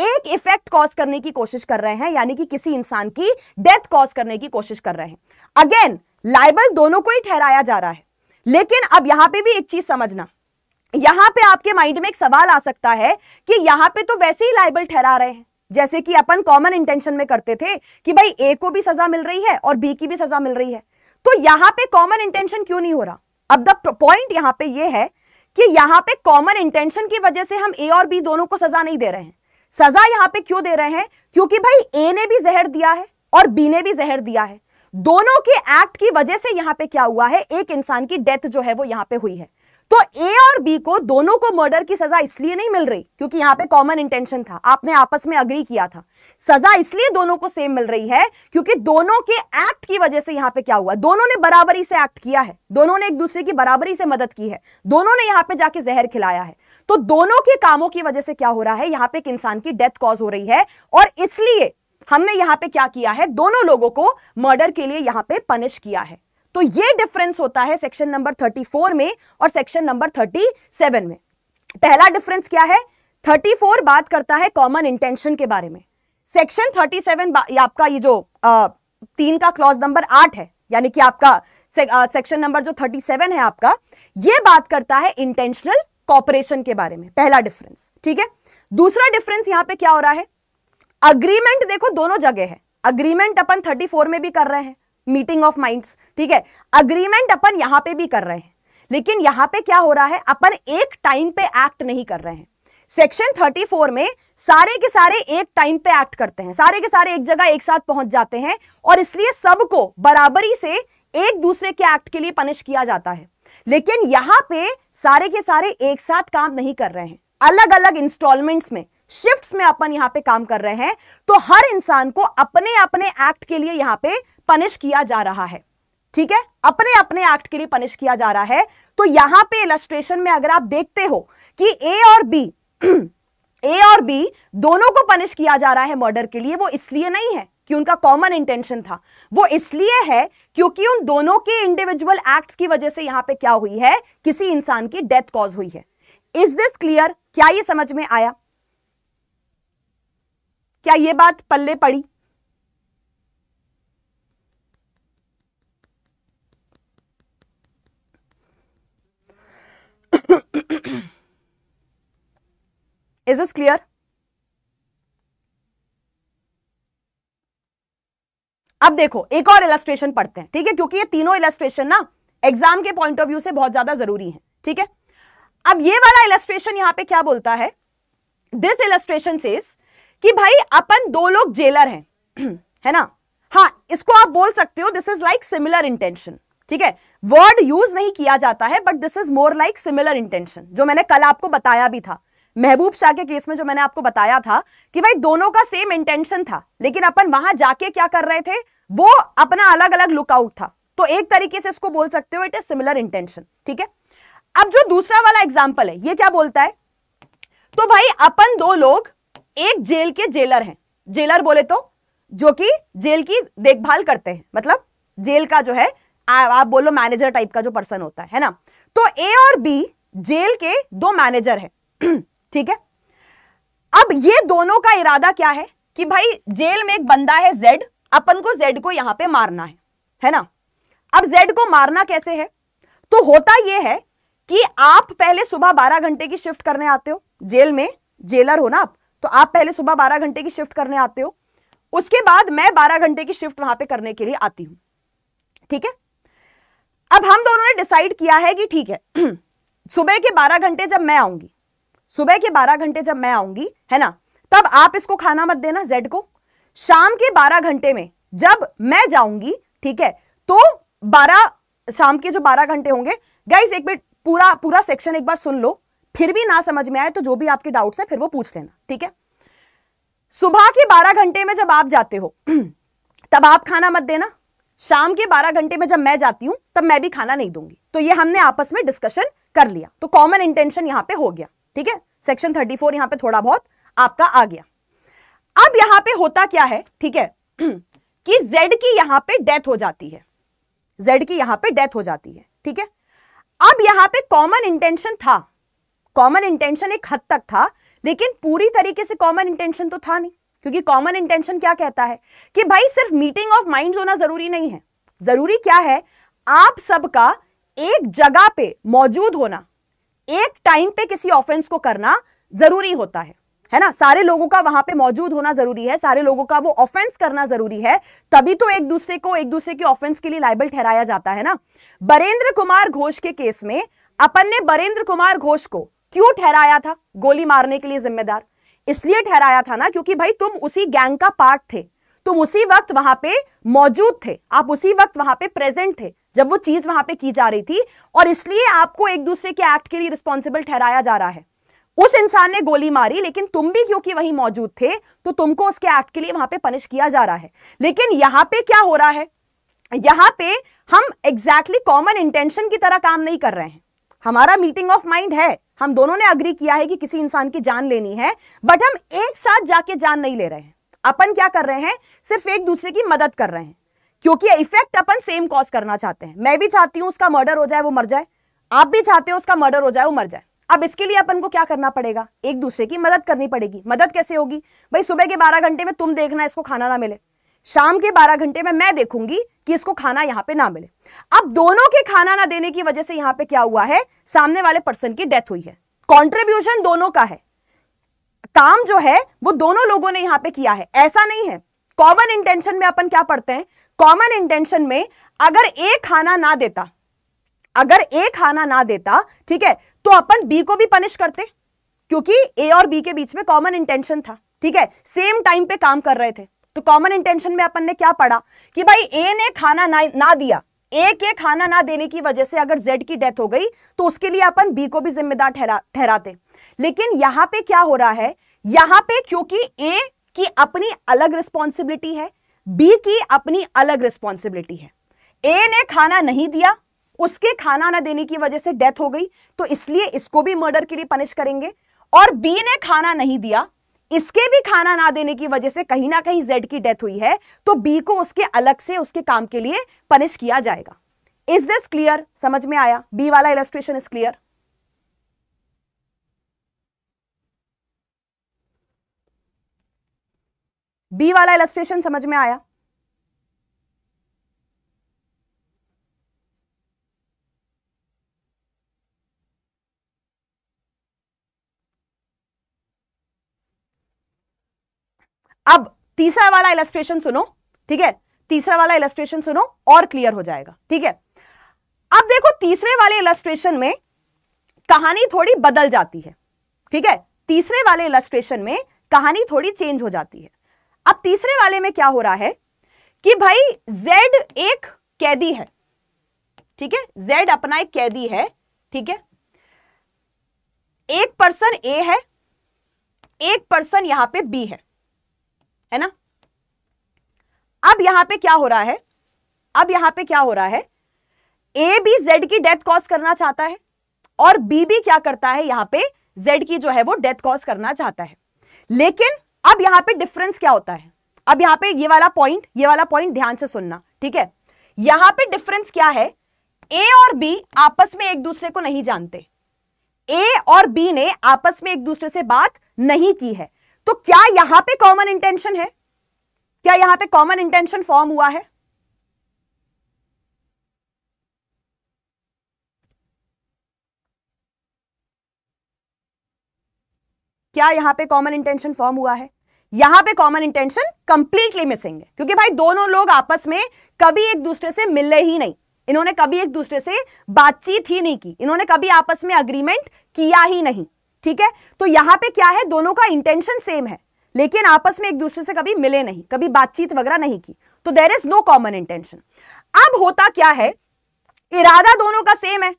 एक इफेक्ट कॉज करने की कोशिश कर रहे हैं यानी कि किसी इंसान की डेथ कॉज करने की कोशिश कर रहे हैं अगेन लाइबल दोनों को ही ठहराया जा रहा है लेकिन अब यहां पे भी एक चीज समझना यहां पे आपके माइंड में एक सवाल आ सकता है कि यहां पे तो वैसे ही लाइबल ठहरा रहे हैं जैसे कि अपन कॉमन इंटेंशन में करते थे कि भाई ए को भी सजा मिल रही है और बी की भी सजा मिल रही है तो यहां पे कॉमन इंटेंशन क्यों नहीं हो रहा अब द पॉइंट यहां पे ये है कि यहां पे कॉमन इंटेंशन की वजह से हम ए और बी दोनों को सजा नहीं दे रहे हैं सजा यहां पे क्यों दे रहे हैं क्योंकि भाई ए ने भी जहर दिया है और बी ने भी जहर दिया है दोनों के एक्ट की वजह से यहां पे क्या हुआ है एक इंसान की डेथ जो है वो यहां पे हुई है तो ए और बी को दोनों को मर्डर की सजा इसलिए नहीं मिल रही क्योंकि यहां पे कॉमन इंटेंशन था आपने आपस में अग्री किया था सजा इसलिए दोनों को सेम मिल रही है क्योंकि दोनों के एक्ट की वजह से यहां पे क्या हुआ दोनों ने बराबरी से एक्ट किया है दोनों ने एक दूसरे की बराबरी से मदद की है दोनों ने यहां पर जाके जहर खिलाया है तो दोनों के कामों की वजह से क्या हो रहा है यहां पर एक इंसान की डेथ कॉज हो रही है और इसलिए हमने यहां पर क्या किया है दोनों लोगों को मर्डर के लिए यहां पर पनिश किया है तो ये डिफरेंस होता है सेक्शन नंबर 34 में और सेक्शन नंबर 37 में पहला डिफरेंस क्या है 34 बात करता है कॉमन इंटेंशन के बारे में सेक्शन 37 सेवन आपका ये जो आ, तीन का क्लॉज नंबर आठ है यानी कि आपका सेक्शन नंबर जो 37 है आपका ये बात करता है इंटेंशनल कॉपरेशन के बारे में पहला डिफरेंस ठीक है दूसरा डिफरेंस यहां पे क्या हो रहा है अग्रीमेंट देखो दोनों जगह है अग्रीमेंट अपन 34 में भी कर रहे हैं मीटिंग ऑफ माइंड्स ठीक है अग्रीमेंट अपन यहां पे भी कर रहे हैं लेकिन यहां पे क्या हो रहा है अपन एक टाइम पे एक्ट नहीं कर रहे हैं सेक्शन 34 में सारे के सारे एक टाइम पे एक्ट करते हैं सारे के सारे एक जगह एक साथ पहुंच जाते हैं और इसलिए सबको बराबरी से एक दूसरे के एक्ट के लिए पनिश किया जाता है लेकिन यहां पे सारे के सारे एक साथ काम नहीं कर रहे हैं अलग अलग इंस्टॉलमेंट्स में शिफ्ट्स में अपन यहां पे काम कर रहे हैं तो हर इंसान को अपने अपने एक्ट के लिए यहां पे पनिश किया जा रहा है ठीक है अपने अपने एक्ट के लिए पनिश किया जा रहा है तो यहां पे इलस्ट्रेशन में अगर आप देखते हो कि ए और बी ए और बी दोनों को पनिश किया जा रहा है मर्डर के लिए वो इसलिए नहीं है कि उनका कॉमन इंटेंशन था वो इसलिए है क्योंकि उन दोनों के इंडिविजुअल एक्ट्स की वजह से यहां पे क्या हुई है किसी इंसान की डेथ कॉज हुई है इज दिस क्लियर क्या ये समझ में आया क्या ये बात पल्ले पड़ी इज इज क्लियर अब देखो एक और इलेस्ट्रेशन पढ़ते हैं ठीक है क्योंकि ये तीनों इलेस्ट्रेशन ना एग्जाम के पॉइंट ऑफ व्यू से बहुत ज्यादा जरूरी है ठीक है अब ये वाला इलेस्ट्रेशन यहां पे क्या बोलता है दिस इलेस्ट्रेशन सेज कि भाई अपन दो लोग जेलर हैं है ना हाँ इसको आप बोल सकते हो this is like similar intention ठीक है वर्ड यूज नहीं किया जाता है but this is more like similar intention जो मैंने कल आपको बताया भी था महबूब शाह के केस में जो मैंने आपको बताया था कि भाई दोनों का सेम इंटेंशन था लेकिन अपन वहां जाके क्या कर रहे थे वो अपना अलग अलग लुकआउट था तो एक तरीके से इसको बोल सकते हो इट इज सिमिलर इंटेंशन ठीक है अब जो दूसरा वाला एग्जाम्पल है ये क्या बोलता है तो भाई अपन दो लोग एक जेल के जेलर हैं जेलर बोले तो जो कि जेल की देखभाल करते हैं मतलब जेल का जो है आ, आप बोलो मैनेजर टाइप का जो पर्सन होता है ना तो ए और बी जेल के दो मैनेजर है ठीक है अब ये दोनों का इरादा क्या है कि भाई जेल में एक बंदा है जेड अपन को जेड को यहां पे मारना है है ना अब जेड को मारना कैसे है तो होता यह है कि आप पहले सुबह बारह घंटे की शिफ्ट करने आते हो जेल में जेलर हो ना आप तो आप पहले सुबह बारह घंटे की शिफ्ट करने आते हो उसके बाद मैं बारह घंटे की शिफ्ट वहां पे करने के लिए आती हूँ ठीक है अब हम दोनों ने डिसाइड किया है कि ठीक है सुबह के बारह घंटे जब मैं आऊंगी सुबह के बारह घंटे जब मैं आऊंगी है ना तब आप इसको खाना मत देना जेड को शाम के बारह घंटे में जब मैं जाऊंगी ठीक है तो बारह शाम के जो बारह घंटे होंगे गाइस एक मिनट पूरा पूरा सेक्शन एक बार सुन लो फिर भी ना समझ में आए तो जो भी आपके डाउट्स हैं फिर वो पूछ लेना ठीक है सुबह के 12 घंटे में जब आप जाते हो तब आप खाना मत देना शाम के 12 घंटे में जब मैं जाती हूं तब मैं भी खाना नहीं दूंगी तो ये हमने आपस में डिस्कशन कर लिया तो कॉमन इंटेंशन यहां पे हो गया ठीक है सेक्शन 34 फोर यहां पर थोड़ा बहुत आपका आ गया अब यहां पे होता क्या है ठीक है कि जेड की यहां पे डेथ हो जाती है जेड की यहां पे डेथ हो जाती है ठीक है अब यहां पे कॉमन इंटेंशन था कॉमन इंटेंशन एक हद तक था लेकिन पूरी तरीके से कॉमन इंटेंशन तो था नहीं क्योंकि कॉमन इंटेंशन क्या कहता है कि भाई सिर्फ मीटिंग ऑफ माइंड होना जरूरी नहीं है जरूरी क्या है आप सबका एक जगह पे मौजूद होना एक टाइम पे किसी ऑफेंस को करना जरूरी होता है है ना सारे लोगों का वहां पे मौजूद होना जरूरी है सारे लोगों का वो ऑफेंस करना जरूरी है तभी तो एक दूसरे को एक दूसरे के ऑफेंस के लिए लाइबल ठहराया जाता है ना बरेंद्र कुमार घोष के केस में अपन ने बरेंद्र कुमार घोष को क्यों ठहराया था गोली मारने के लिए जिम्मेदार इसलिए ठहराया था ना क्योंकि भाई तुम उसी गैंग का पार्ट थे तुम उसी वक्त वहां पे मौजूद थे आप उसी वक्त वहां पे प्रेजेंट थे जब वो चीज वहां पे की जा रही थी और इसलिए आपको एक दूसरे के एक्ट के लिए रिस्पॉन्सिबल ठहराया जा रहा है उस इंसान ने गोली मारी लेकिन तुम भी क्योंकि वहीं मौजूद थे तो तुमको उसके एक्ट के लिए वहां पे पनिश किया जा रहा है लेकिन यहां पे क्या हो रहा है यहां पे हम एग्जैक्टली कॉमन इंटेंशन की तरह काम नहीं कर रहे हैं हमारा मीटिंग ऑफ माइंड है हम दोनों ने अग्री किया है कि किसी इंसान की जान लेनी है बट हम एक साथ जाके जान नहीं ले रहे हैं अपन क्या कर रहे हैं सिर्फ एक दूसरे की मदद कर रहे हैं क्योंकि इफेक्ट अपन सेम कॉज करना चाहते हैं मैं भी चाहती हूं उसका मर्डर हो जाए वो मर जाए आप भी चाहते हो उसका मर्डर हो जाए वो मर जाए अब इसके लिए अपन को क्या करना पड़ेगा एक दूसरे की मदद करनी पड़ेगी मदद कैसे होगी भाई सुबह के बारह घंटे में तुम देखना इसको खाना ना मिले शाम के 12 घंटे में मैं देखूंगी कि इसको खाना यहां पे ना मिले अब दोनों के खाना ना देने की वजह से यहां पे क्या हुआ है सामने वाले पर्सन की डेथ हुई है कॉन्ट्रीब्यूशन दोनों का है काम जो है वो दोनों लोगों ने यहां पे किया है ऐसा नहीं है कॉमन इंटेंशन में अपन क्या पढ़ते हैं कॉमन इंटेंशन में अगर ए खाना ना देता अगर ए खाना ना देता ठीक है तो अपन बी को भी पनिश करते क्योंकि ए और बी के बीच में कॉमन इंटेंशन था ठीक है सेम टाइम पे काम कर रहे थे तो कॉमन इंटेंशन में अपन ने क्या पढ़ा कि भाई ए ने खाना ना, ना दिया ए के खाना ना देने की वजह से अगर जेड की डेथ हो गई तो उसके लिए अपन बी को भी जिम्मेदार ठहराते थेरा, लेकिन यहां पे क्या हो रहा है यहां पे क्योंकि ए की अपनी अलग रिस्पॉन्सिबिलिटी है बी की अपनी अलग रिस्पॉन्सिबिलिटी है ए ने खाना नहीं दिया उसके खाना ना देने की वजह से डेथ हो गई तो इसलिए इसको भी मर्डर के लिए पनिश करेंगे और बी ने खाना नहीं दिया इसके भी खाना ना देने की वजह से कहीं ना कहीं जेड की डेथ हुई है तो बी को उसके अलग से उसके काम के लिए पनिश किया जाएगा इज दिस क्लियर समझ में आया बी वाला इलेस्ट्रेशन इज क्लियर बी वाला इलेस्ट्रेशन समझ में आया अब तीसरा वाला इलेस्ट्रेशन सुनो ठीक है तीसरा वाला इलेस्ट्रेशन सुनो और क्लियर हो जाएगा ठीक है अब देखो तीसरे वाले इलेस्ट्रेशन में कहानी थोड़ी बदल जाती है ठीक है तीसरे वाले इलेस्ट्रेशन में कहानी थोड़ी चेंज हो जाती है अब तीसरे वाले में क्या हो रहा है कि भाई जेड एक कैदी है ठीक है जेड अपना एक कैदी है ठीक है एक पर्सन ए है एक पर्सन यहां पे बी है है ना अब यहां पे क्या हो रहा है अब यहां पे क्या हो रहा है ए बी जेड की डेथ कॉज करना चाहता है और बी बी क्या करता है यहां पे जेड की जो है वो डेथ कॉज करना चाहता है लेकिन अब यहां पे डिफरेंस क्या होता है अब यहां पे ये वाला पॉइंट ये वाला पॉइंट ध्यान से सुनना ठीक है यहां पे डिफरेंस क्या है ए और बी आपस में एक दूसरे को नहीं जानते ए और बी ने आपस में एक दूसरे से बात नहीं की है तो क्या यहां पे कॉमन इंटेंशन है क्या यहां पे कॉमन इंटेंशन फॉर्म हुआ है क्या यहां पे कॉमन इंटेंशन फॉर्म हुआ है यहां पे कॉमन इंटेंशन कंप्लीटली मिसिंग है क्योंकि भाई दोनों लोग आपस में कभी एक दूसरे से मिले ही नहीं इन्होंने कभी एक दूसरे से बातचीत ही नहीं की इन्होंने कभी आपस में अग्रीमेंट किया ही नहीं ठीक है तो यहां पे क्या है दोनों का इंटेंशन सेम है लेकिन आपस में एक दूसरे से कभी मिले नहीं कभी बातचीत वगैरह नहीं की तो there is no common intention अब होता क्या है इरादा दोनों का सेम है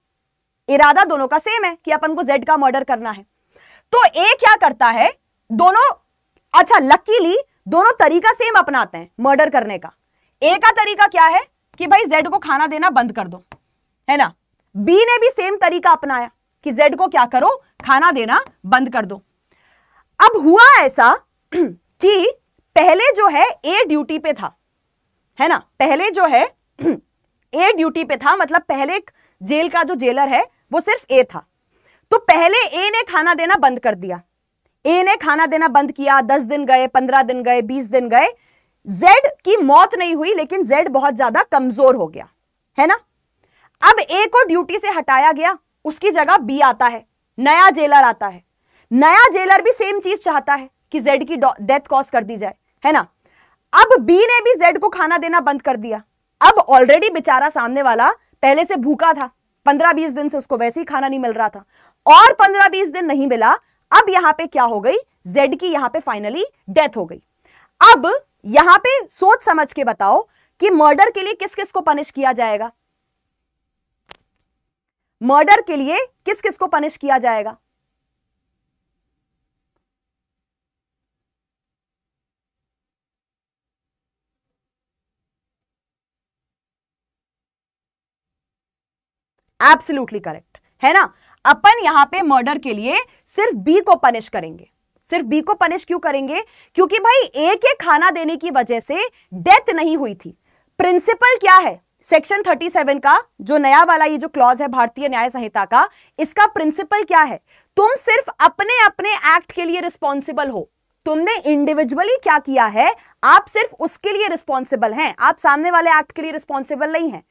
इरादा दोनों का सेम है कि अपन को जेड का मर्डर करना है तो ए क्या करता है दोनों अच्छा लकीली दोनों तरीका सेम अपनाते हैं मर्डर करने का ए का तरीका क्या है कि भाई जेड को खाना देना बंद कर दो है ना बी ने भी सेम तरीका अपनाया कि जेड को क्या करो खाना देना बंद कर दो अब हुआ ऐसा कि पहले जो है ए ड्यूटी पे था है ना पहले जो है ए ड्यूटी पे था मतलब पहले जेल का जो जेलर है वो सिर्फ ए था तो पहले ए ने खाना देना बंद कर दिया ए ने खाना देना बंद किया दस दिन गए पंद्रह दिन गए बीस दिन गए जेड की मौत नहीं हुई लेकिन जेड बहुत ज्यादा कमजोर हो गया है ना अब ए को ड्यूटी से हटाया गया उसकी जगह बी आता है नया जेलर आता है नया जेलर भी सेम चीज चाहता है कि जेड की डेथ कॉज कर दी जाए है ना अब बी ने भी जेड को खाना देना बंद कर दिया अब ऑलरेडी बेचारा सामने वाला पहले से भूखा था पंद्रह बीस दिन से उसको वैसे ही खाना नहीं मिल रहा था और पंद्रह बीस दिन नहीं मिला अब यहां पे क्या हो गई जेड की यहां पे फाइनली डेथ हो गई अब यहां पे सोच समझ के बताओ कि मर्डर के लिए किस किस को पनिश किया जाएगा मर्डर के लिए किस किस को पनिश किया जाएगा एब्सोल्युटली करेक्ट है ना अपन यहां पे मर्डर के लिए सिर्फ बी को पनिश करेंगे सिर्फ बी को पनिश क्यों करेंगे क्योंकि भाई ए के खाना देने की वजह से डेथ नहीं हुई थी प्रिंसिपल क्या है सेक्शन 37 का जो नया वाला ये जो क्लॉज है भारतीय न्याय संहिता का इसका प्रिंसिपल क्या है तुम सिर्फ अपने अपने एक्ट के लिए रिस्पॉन्सिबल हो तुमने इंडिविजुअली क्या किया है आप सिर्फ उसके लिए रिस्पॉन्सिबल हैं आप सामने वाले एक्ट के लिए रिस्पॉन्सिबल नहीं हैं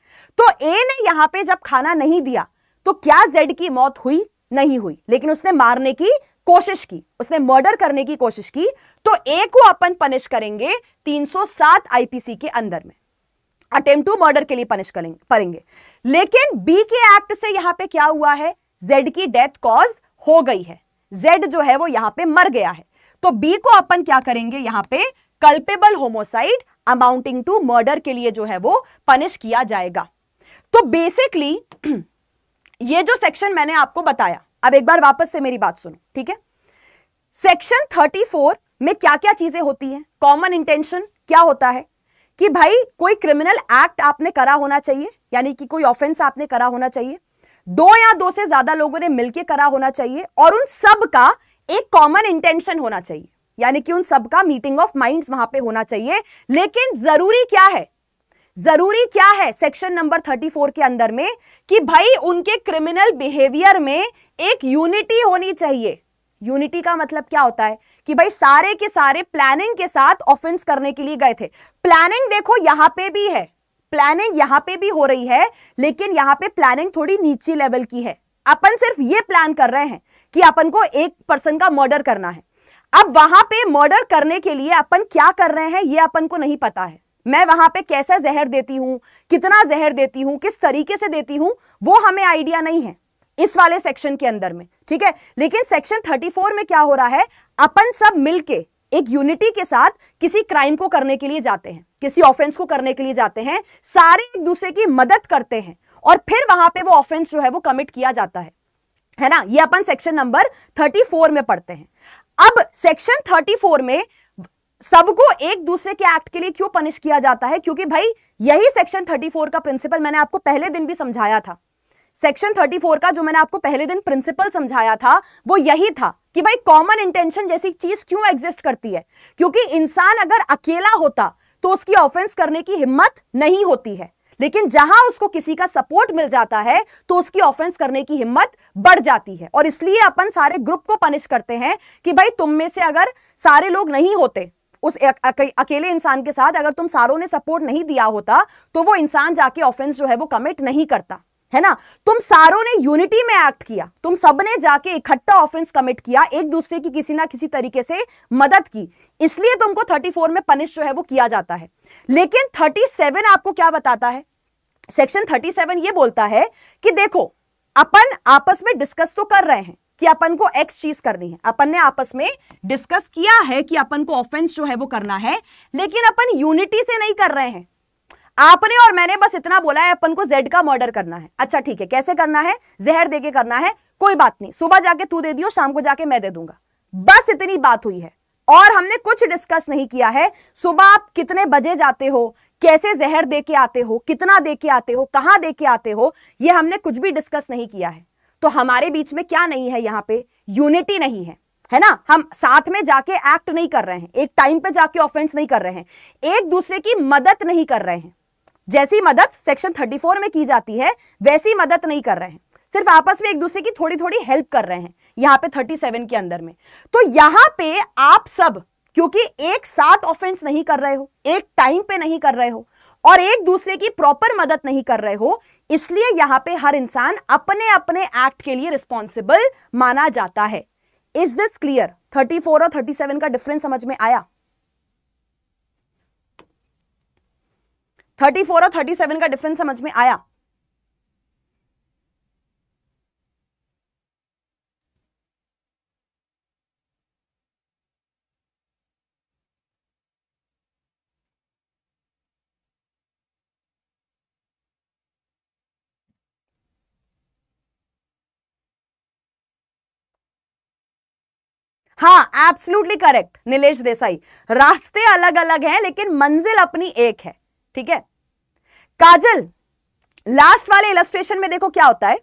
तो ए ने यहां पे जब खाना नहीं दिया तो क्या जेड की मौत हुई नहीं हुई लेकिन उसने मारने की कोशिश की उसने मर्डर करने की कोशिश की तो ए को अपन पनिश करेंगे 307 आईपीसी के अंदर में अटेम्प्ट टू मर्डर के लिए पनिश करेंगे पड़ेंगे लेकिन बी के एक्ट से यहां पे क्या हुआ है जेड की डेथ कॉज हो गई है जेड जो है वो यहां पे मर गया है तो बी को अपन क्या करेंगे यहां पे culpable homicide amounting to murder के लिए जो है वो पनिश किया जाएगा तो बेसिकली ये जो सेक्शन मैंने आपको बताया अब एक बार वापस से मेरी बात सुनो ठीक है सेक्शन 34 में क्या क्या चीजें होती हैं कॉमन इंटेंशन क्या होता है कि भाई कोई क्रिमिनल एक्ट आपने करा होना चाहिए यानी कि कोई ऑफेंस आपने करा होना चाहिए दो या दो से ज्यादा लोगों ने मिलकर करा होना चाहिए और उन सब का एक कॉमन इंटेंशन होना चाहिए यानी कि उन सबका मीटिंग ऑफ माइंड्स वहां पे होना चाहिए लेकिन जरूरी क्या है जरूरी क्या है सेक्शन नंबर 34 के अंदर में कि भाई उनके क्रिमिनल बिहेवियर में एक यूनिटी होनी चाहिए यूनिटी का मतलब क्या होता है कि भाई सारे के सारे प्लानिंग के साथ ऑफेंस करने के लिए गए थे प्लानिंग देखो यहां पे भी है प्लानिंग यहां पे भी हो रही है लेकिन यहां पे प्लानिंग थोड़ी नीचे लेवल की है अपन सिर्फ ये प्लान कर रहे हैं कि अपन को एक पर्सन का मर्डर करना है अब वहां पे मर्डर करने के लिए अपन क्या कर रहे हैं ये अपन को नहीं पता है मैं वहां पे कैसा जहर देती हूँ कितना जहर देती हूँ किस तरीके से देती हूँ वो हमें आइडिया नहीं है इस वाले सेक्शन के अंदर में ठीक है लेकिन सेक्शन 34 में क्या हो रहा है अपन सब मिलके एक यूनिटी के साथ किसी क्राइम को करने के लिए जाते हैं किसी ऑफेंस को करने के लिए जाते हैं सारे एक दूसरे की मदद करते हैं और फिर वहां पे वो ऑफेंस जो है वो कमिट किया जाता है है ना ये अपन सेक्शन नंबर 34 में पढ़ते हैं अब सेक्शन 34 में सबको एक दूसरे के एक्ट के लिए क्यों पनिश किया जाता है क्योंकि भाई यही सेक्शन 34 का प्रिंसिपल मैंने आपको पहले दिन भी समझाया था सेक्शन 34 का जो मैंने आपको पहले दिन प्रिंसिपल समझाया था वो यही था कि भाई कॉमन इंटेंशन जैसी चीज क्यों एग्जिस्ट करती है क्योंकि इंसान अगर अकेला होता तो उसकी ऑफेंस करने की हिम्मत नहीं होती है लेकिन जहां उसको किसी का सपोर्ट मिल जाता है तो उसकी ऑफेंस करने की हिम्मत बढ़ जाती है और इसलिए अपन सारे ग्रुप को पनिश करते हैं कि भाई तुम में से अगर सारे लोग नहीं होते उस अकेले इंसान के साथ अगर तुम सारों ने सपोर्ट नहीं दिया होता तो वो इंसान जाके ऑफेंस जो है वो कमिट नहीं करता है ना तुम सारों ने यूनिटी में एक्ट किया तुम सबने जाके इकट्ठा ऑफेंस कमिट किया एक दूसरे की किसी ना किसी तरीके से मदद की इसलिए तुमको 34 में पनिश जो है वो किया जाता है लेकिन 37 आपको क्या बताता है सेक्शन 37 ये बोलता है कि देखो अपन आपस में डिस्कस तो कर रहे हैं कि अपन को एक्स चीज करनी है अपन ने आपस में डिस्कस किया है कि अपन को ऑफेंस जो है वो करना है लेकिन अपन यूनिटी से नहीं कर रहे हैं आपने और मैंने बस इतना बोला है अपन को जेड का मर्डर करना है अच्छा ठीक है कैसे करना है जहर देके करना है कोई बात नहीं सुबह जाके तू दे दियो शाम को जाके मैं दे दूंगा बस इतनी बात हुई है और हमने कुछ डिस्कस नहीं किया है सुबह आप कितने बजे जाते हो कैसे जहर दे के आते हो कितना दे के आते हो कहां दे के आते हो ये हमने कुछ भी डिस्कस नहीं किया है तो हमारे बीच में क्या नहीं है यहां पे यूनिटी नहीं है है ना हम साथ में जाके एक्ट नहीं कर रहे हैं एक टाइम पे जाके ऑफेंस नहीं कर रहे हैं एक दूसरे की मदद नहीं कर रहे हैं जैसी मदद सेक्शन 34 में की जाती है वैसी मदद नहीं कर रहे हैं सिर्फ आपस में एक दूसरे की थोड़ी थोड़ी हेल्प कर रहे हैं यहाँ पे 37 के अंदर में तो यहाँ पे आप सब क्योंकि एक साथ ऑफेंस नहीं कर रहे हो एक टाइम पे नहीं कर रहे हो और एक दूसरे की प्रॉपर मदद नहीं कर रहे हो इसलिए यहाँ पे हर इंसान अपने अपने एक्ट के लिए रिस्पॉन्सिबल माना जाता है इज दिस क्लियर 34 और 37 का डिफरेंस समझ में आया थर्टी फोर और थर्टी सेवन का डिफरेंस समझ में आया हाँ एब्सोल्युटली करेक्ट नीलेष देसाई रास्ते अलग अलग हैं लेकिन मंजिल अपनी एक है ठीक है काजल लास्ट वाले इलस्ट्रेशन में देखो क्या होता है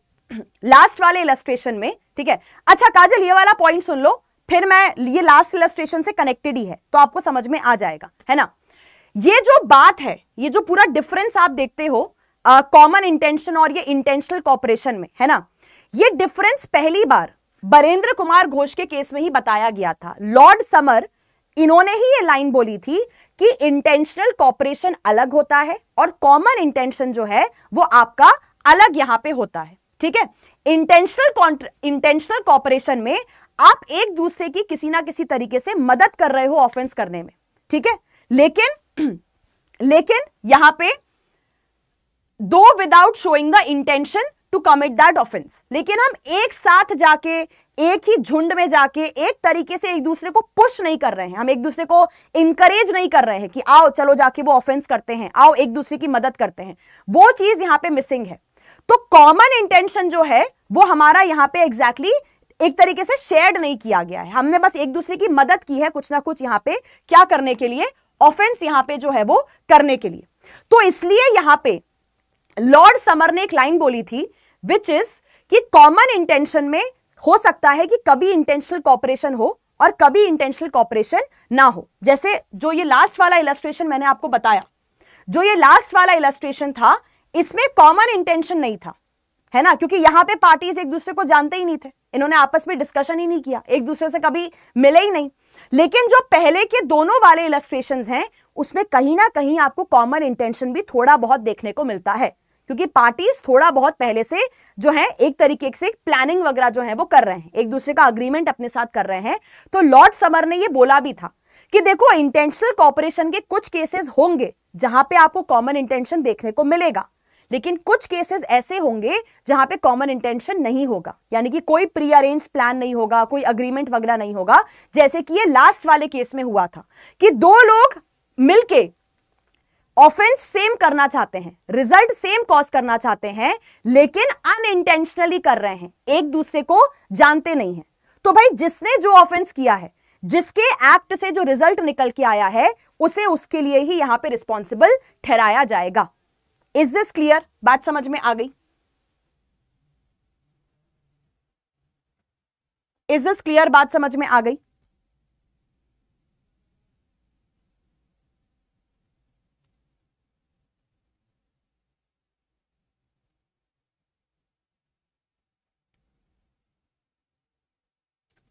लास्ट वाले इलस्ट्रेशन में ठीक है अच्छा काजल ये वाला पॉइंट सुन लो फिर मैं ये लास्ट इलस्ट्रेशन से कनेक्टेड ही है तो आपको समझ में आ जाएगा है ना ये जो बात है ये जो पूरा डिफरेंस आप देखते हो कॉमन इंटेंशन और ये इंटेंशनल कॉपरेशन में है ना ये डिफरेंस पहली बार बरेंद्र कुमार घोष के केस में ही बताया गया था लॉर्ड समर इन्होंने ही ये लाइन बोली थी कि इंटेंशनल कॉपरेशन अलग होता है और कॉमन इंटेंशन जो है वो आपका अलग यहां पे होता है ठीक है इंटेंशनल इंटेंशनल कॉपरेशन में आप एक दूसरे की किसी ना किसी तरीके से मदद कर रहे हो ऑफेंस करने में ठीक है लेकिन लेकिन यहां पे दो without showing the intention to commit that offence लेकिन हम एक साथ जाके एक ही झुंड में जाके एक तरीके से एक दूसरे को पुश नहीं कर रहे हैं हम एक दूसरे को इंकरेज नहीं कर रहे हैं कि आओ चलो जाके वो ऑफेंस करते हैं आओ एक दूसरे की मदद करते हैं वो चीज यहाँ पे मिसिंग है तो कॉमन इंटेंशन जो है वो हमारा यहाँ पे एग्जैक्टली exactly एक तरीके से शेयर नहीं किया गया है हमने बस एक दूसरे की मदद की है कुछ ना कुछ यहाँ पे क्या करने के लिए ऑफेंस यहाँ पे जो है वो करने के लिए तो इसलिए यहाँ पे लॉर्ड समर ने एक लाइन बोली थी विच इज कि कॉमन इंटेंशन में हो सकता है कि कभी इंटेंशनल कॉपरेशन हो और कभी इंटेंशनल कॉपरेशन ना हो जैसे जो ये लास्ट वाला इलेस्ट्रेशन मैंने आपको बताया जो ये लास्ट वाला इलेस्ट्रेशन था इसमें कॉमन इंटेंशन नहीं था है ना क्योंकि यहां पे पार्टीज एक दूसरे को जानते ही नहीं थे इन्होंने आपस में डिस्कशन ही नहीं किया एक दूसरे से कभी मिले ही नहीं लेकिन जो पहले के दोनों वाले इलस्ट्रेशन हैं उसमें कहीं ना कहीं आपको कॉमन इंटेंशन भी थोड़ा बहुत देखने को मिलता है क्योंकि पार्टीज थोड़ा बहुत पहले से जो है एक तरीके से प्लानिंग वगैरह जो है वो कर रहे हैं एक दूसरे का अग्रीमेंट अपने साथ कर रहे हैं तो लॉर्ड समर ने ये बोला भी था कि देखो इंटेंशनल कॉपरेशन के कुछ केसेस होंगे जहां पे आपको कॉमन इंटेंशन देखने को मिलेगा लेकिन कुछ केसेस ऐसे होंगे जहां पे कॉमन इंटेंशन नहीं होगा यानी कि कोई प्री अरेंज प्लान नहीं होगा कोई अग्रीमेंट वगैरह नहीं होगा जैसे कि ये लास्ट वाले केस में हुआ था कि दो लोग मिलके ऑफेंस सेम करना चाहते हैं रिजल्ट सेम कॉज करना चाहते हैं लेकिन अनइंटेंशनली कर रहे हैं एक दूसरे को जानते नहीं है तो भाई जिसने जो ऑफेंस किया है जिसके एक्ट से जो रिजल्ट निकल के आया है उसे उसके लिए ही यहां पे रिस्पॉन्सिबल ठहराया जाएगा इज दिस क्लियर बात समझ में आ गई इज दिस क्लियर बात समझ में आ गई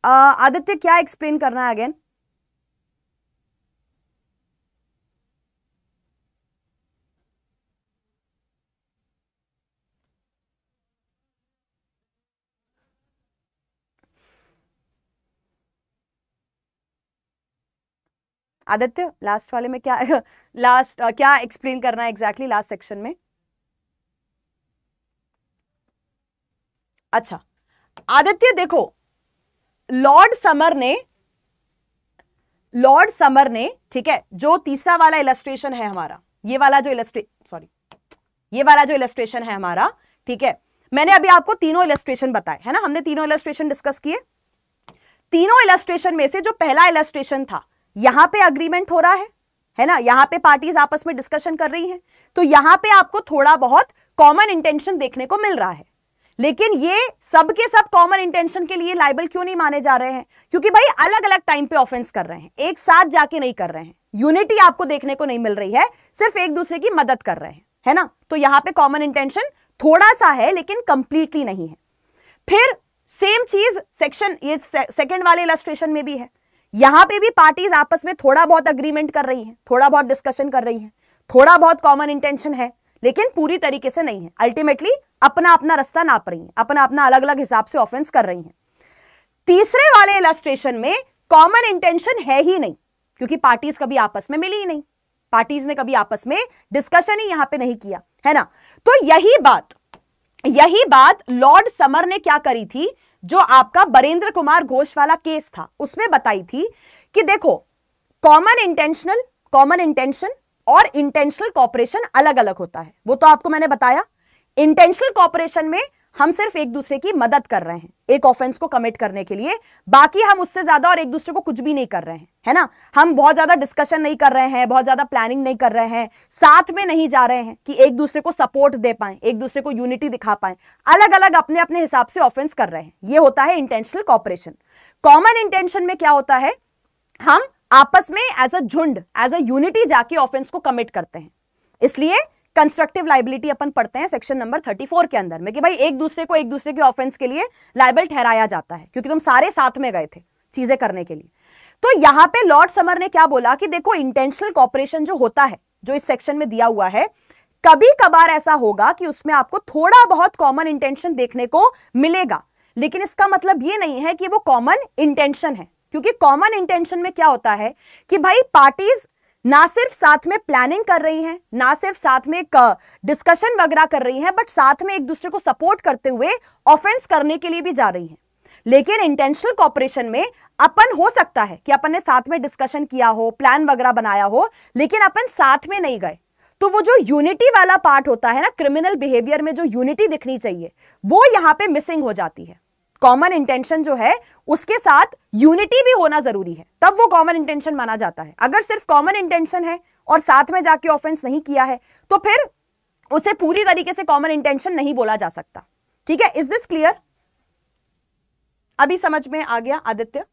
आदित्य क्या एक्सप्लेन करना है अगेन आदित्य लास्ट वाले में क्या लास्ट क्या एक्सप्लेन करना है एग्जैक्टली लास्ट सेक्शन में अच्छा आदित्य देखो लॉर्ड समर ने लॉर्ड समर ने ठीक है जो तीसरा वाला इलेस्ट्रेशन है हमारा ये वाला जो इलस्ट्रे सॉरी ये वाला जो इलेस्ट्रेशन है हमारा ठीक है मैंने अभी आपको तीनों इलेस्ट्रेशन बताए है ना हमने तीनों इलेस्ट्रेशन डिस्कस किए तीनों इलेस्ट्रेशन में से जो पहला इलेस्ट्रेशन था यहां पे अग्रीमेंट हो रहा है है ना यहां पे पार्टीज आपस में डिस्कशन कर रही हैं तो यहां पे आपको थोड़ा बहुत कॉमन इंटेंशन देखने को मिल रहा है लेकिन ये सबके सब कॉमन इंटेंशन के लिए लाइबल क्यों नहीं माने जा रहे हैं क्योंकि भाई अलग अलग टाइम पे ऑफेंस कर रहे हैं एक साथ जाके नहीं कर रहे हैं यूनिटी आपको देखने को नहीं मिल रही है सिर्फ एक दूसरे की मदद कर रहे हैं है ना तो यहां पे कॉमन इंटेंशन थोड़ा सा है लेकिन कंप्लीटली नहीं है फिर सेम चीज सेक्शन ये सेकेंड वाले इलास्ट्रेशन में भी है यहां पे भी पार्टीज आपस में थोड़ा बहुत अग्रीमेंट कर रही हैं थोड़ा बहुत डिस्कशन कर रही हैं थोड़ा बहुत कॉमन इंटेंशन है लेकिन पूरी तरीके से नहीं है अल्टीमेटली अपना अपना रास्ता नाप रही है अपना अपना अलग अलग हिसाब से ऑफेंस कर रही है तीसरे वाले इलास्ट्रेशन में कॉमन इंटेंशन है ही नहीं क्योंकि पार्टीज कभी आपस में मिली ही नहीं पार्टीज ने कभी आपस में डिस्कशन ही यहां पे नहीं किया है ना तो यही बात यही बात लॉर्ड समर ने क्या करी थी जो आपका बरेंद्र कुमार घोष वाला केस था उसमें बताई थी कि देखो कॉमन इंटेंशनल कॉमन इंटेंशन और इंटेंशनल कॉपरेशन अलग अलग होता है वो तो आपको मैंने बताया इंटेंशनल कॉपरेशन में हम सिर्फ एक दूसरे की मदद कर रहे हैं एक ऑफेंस को कमिट करने के लिए बाकी हम उससे ज्यादा और एक दूसरे को कुछ भी नहीं कर रहे हैं है ना हम बहुत ज्यादा डिस्कशन नहीं कर रहे हैं बहुत ज्यादा प्लानिंग नहीं कर रहे हैं साथ में नहीं जा रहे हैं कि एक दूसरे को सपोर्ट दे पाए एक दूसरे को यूनिटी दिखा पाए अलग अलग अपने अपने हिसाब से ऑफेंस कर रहे हैं यह होता है इंटेंशनल कॉपरेशन कॉमन इंटेंशन में क्या होता है हम आपस में एज अ झुंड एज अ यूनिटी जाके ऑफेंस को कमिट करते हैं इसलिए कंस्ट्रक्टिव लाइबिलिटी अपन पढ़ते हैं सेक्शन नंबर 34 के अंदर में कि भाई एक दूसरे को एक दूसरे के ऑफेंस के लिए लाइबल ठहराया जाता है क्योंकि तुम सारे साथ में गए थे चीजें करने के लिए तो यहां पे लॉर्ड समर ने क्या बोला कि देखो इंटेंशनल कॉपरेशन जो होता है जो इस सेक्शन में दिया हुआ है कभी कभार ऐसा होगा कि उसमें आपको थोड़ा बहुत कॉमन इंटेंशन देखने को मिलेगा लेकिन इसका मतलब यह नहीं है कि वो कॉमन इंटेंशन है क्योंकि कॉमन इंटेंशन में क्या होता है कि भाई पार्टीज ना सिर्फ साथ में प्लानिंग कर रही हैं ना सिर्फ साथ में एक डिस्कशन वगैरह कर रही हैं बट साथ में एक दूसरे को सपोर्ट करते हुए ऑफेंस करने के लिए भी जा रही हैं लेकिन इंटेंशनल कॉपरेशन में अपन हो सकता है कि अपन ने साथ में डिस्कशन किया हो प्लान वगैरह बनाया हो लेकिन अपन साथ में नहीं गए तो वो जो यूनिटी वाला पार्ट होता है ना क्रिमिनल बिहेवियर में जो यूनिटी दिखनी चाहिए वो यहां पे मिसिंग हो जाती है कॉमन इंटेंशन जो है उसके साथ यूनिटी भी होना जरूरी है तब वो कॉमन इंटेंशन माना जाता है अगर सिर्फ कॉमन इंटेंशन है और साथ में जाके ऑफेंस नहीं किया है तो फिर उसे पूरी तरीके से कॉमन इंटेंशन नहीं बोला जा सकता ठीक है इज दिस क्लियर अभी समझ में आ गया आदित्य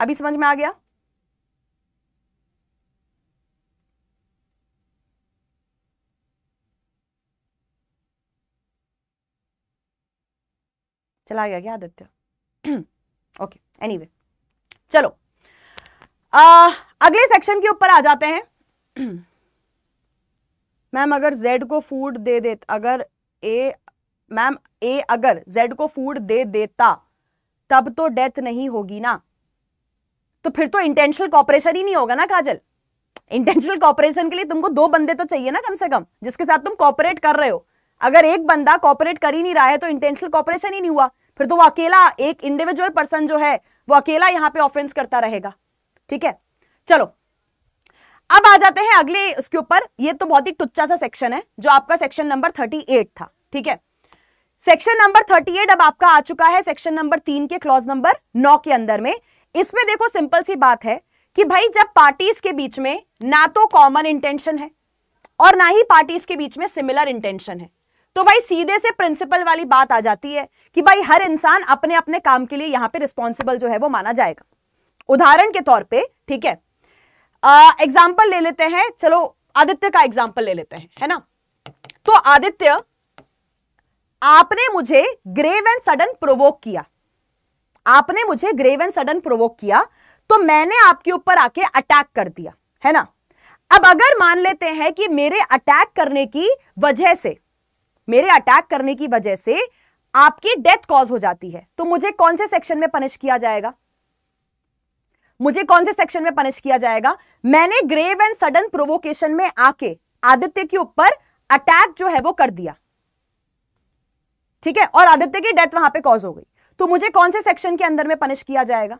अभी समझ में आ गया चला गया क्या आदित्य ओके एनीवे चलो आ, अगले सेक्शन के ऊपर आ जाते हैं मैम अगर जेड को फूड दे दे अगर ए मैम ए अगर जेड को फूड दे देता तब तो डेथ नहीं होगी ना तो फिर तो इंटेंशनल कॉपरेशन ही नहीं होगा ना काजल इंटेंशनल कॉपरेशन के लिए तुमको दो बंदे तो चाहिए ना कम से कम जिसके साथ तुम कॉपरेट कर रहे हो अगर एक बंदा कॉपरेट कर ही नहीं रहा है तो इंटेंशनल कॉपरेशन ही नहीं हुआ फिर तो वो अकेला एक इंडिविजुअल पर्सन जो है वो अकेला यहां पे ऑफेंस करता रहेगा ठीक है चलो अब आ जाते हैं अगले उसके ऊपर ये तो बहुत ही टुच्चा सा सेक्शन है जो आपका सेक्शन नंबर थर्टी एट था ठीक है सेक्शन नंबर थर्टी एट अब आपका आ चुका है सेक्शन नंबर तीन के क्लॉज नंबर नौ के अंदर में इसमें देखो सिंपल सी बात है कि भाई जब पार्टीज के बीच में ना तो कॉमन इंटेंशन है और ना ही पार्टीज के बीच में सिमिलर इंटेंशन है तो भाई सीधे से प्रिंसिपल वाली बात आ जाती है कि भाई हर इंसान अपने अपने काम के लिए यहां पे रिस्पॉन्सिबल जो है वो माना जाएगा उदाहरण के तौर पे ठीक है एग्जाम्पल ले लेते हैं चलो आदित्य का एग्जाम्पल ले लेते हैं है ना तो आदित्य आपने मुझे ग्रेव एंड सडन प्रोवोक किया आपने मुझे ग्रेव एंड सडन प्रोवोक किया तो मैंने आपके ऊपर आके अटैक कर दिया है ना अब अगर मान लेते हैं कि मेरे अटैक करने की वजह से मेरे अटैक करने की वजह से आपकी डेथ कॉज हो जाती है तो मुझे कौन से सेक्शन में पनिश किया जाएगा मुझे कौन से सेक्शन में पनिश किया जाएगा मैंने ग्रेव एंड सडन प्रोवोकेशन में आके आदित्य के ऊपर अटैक जो है वो कर दिया ठीक है और आदित्य की डेथ वहां पे कॉज हो गई तो मुझे कौन से सेक्शन के अंदर में पनिश किया जाएगा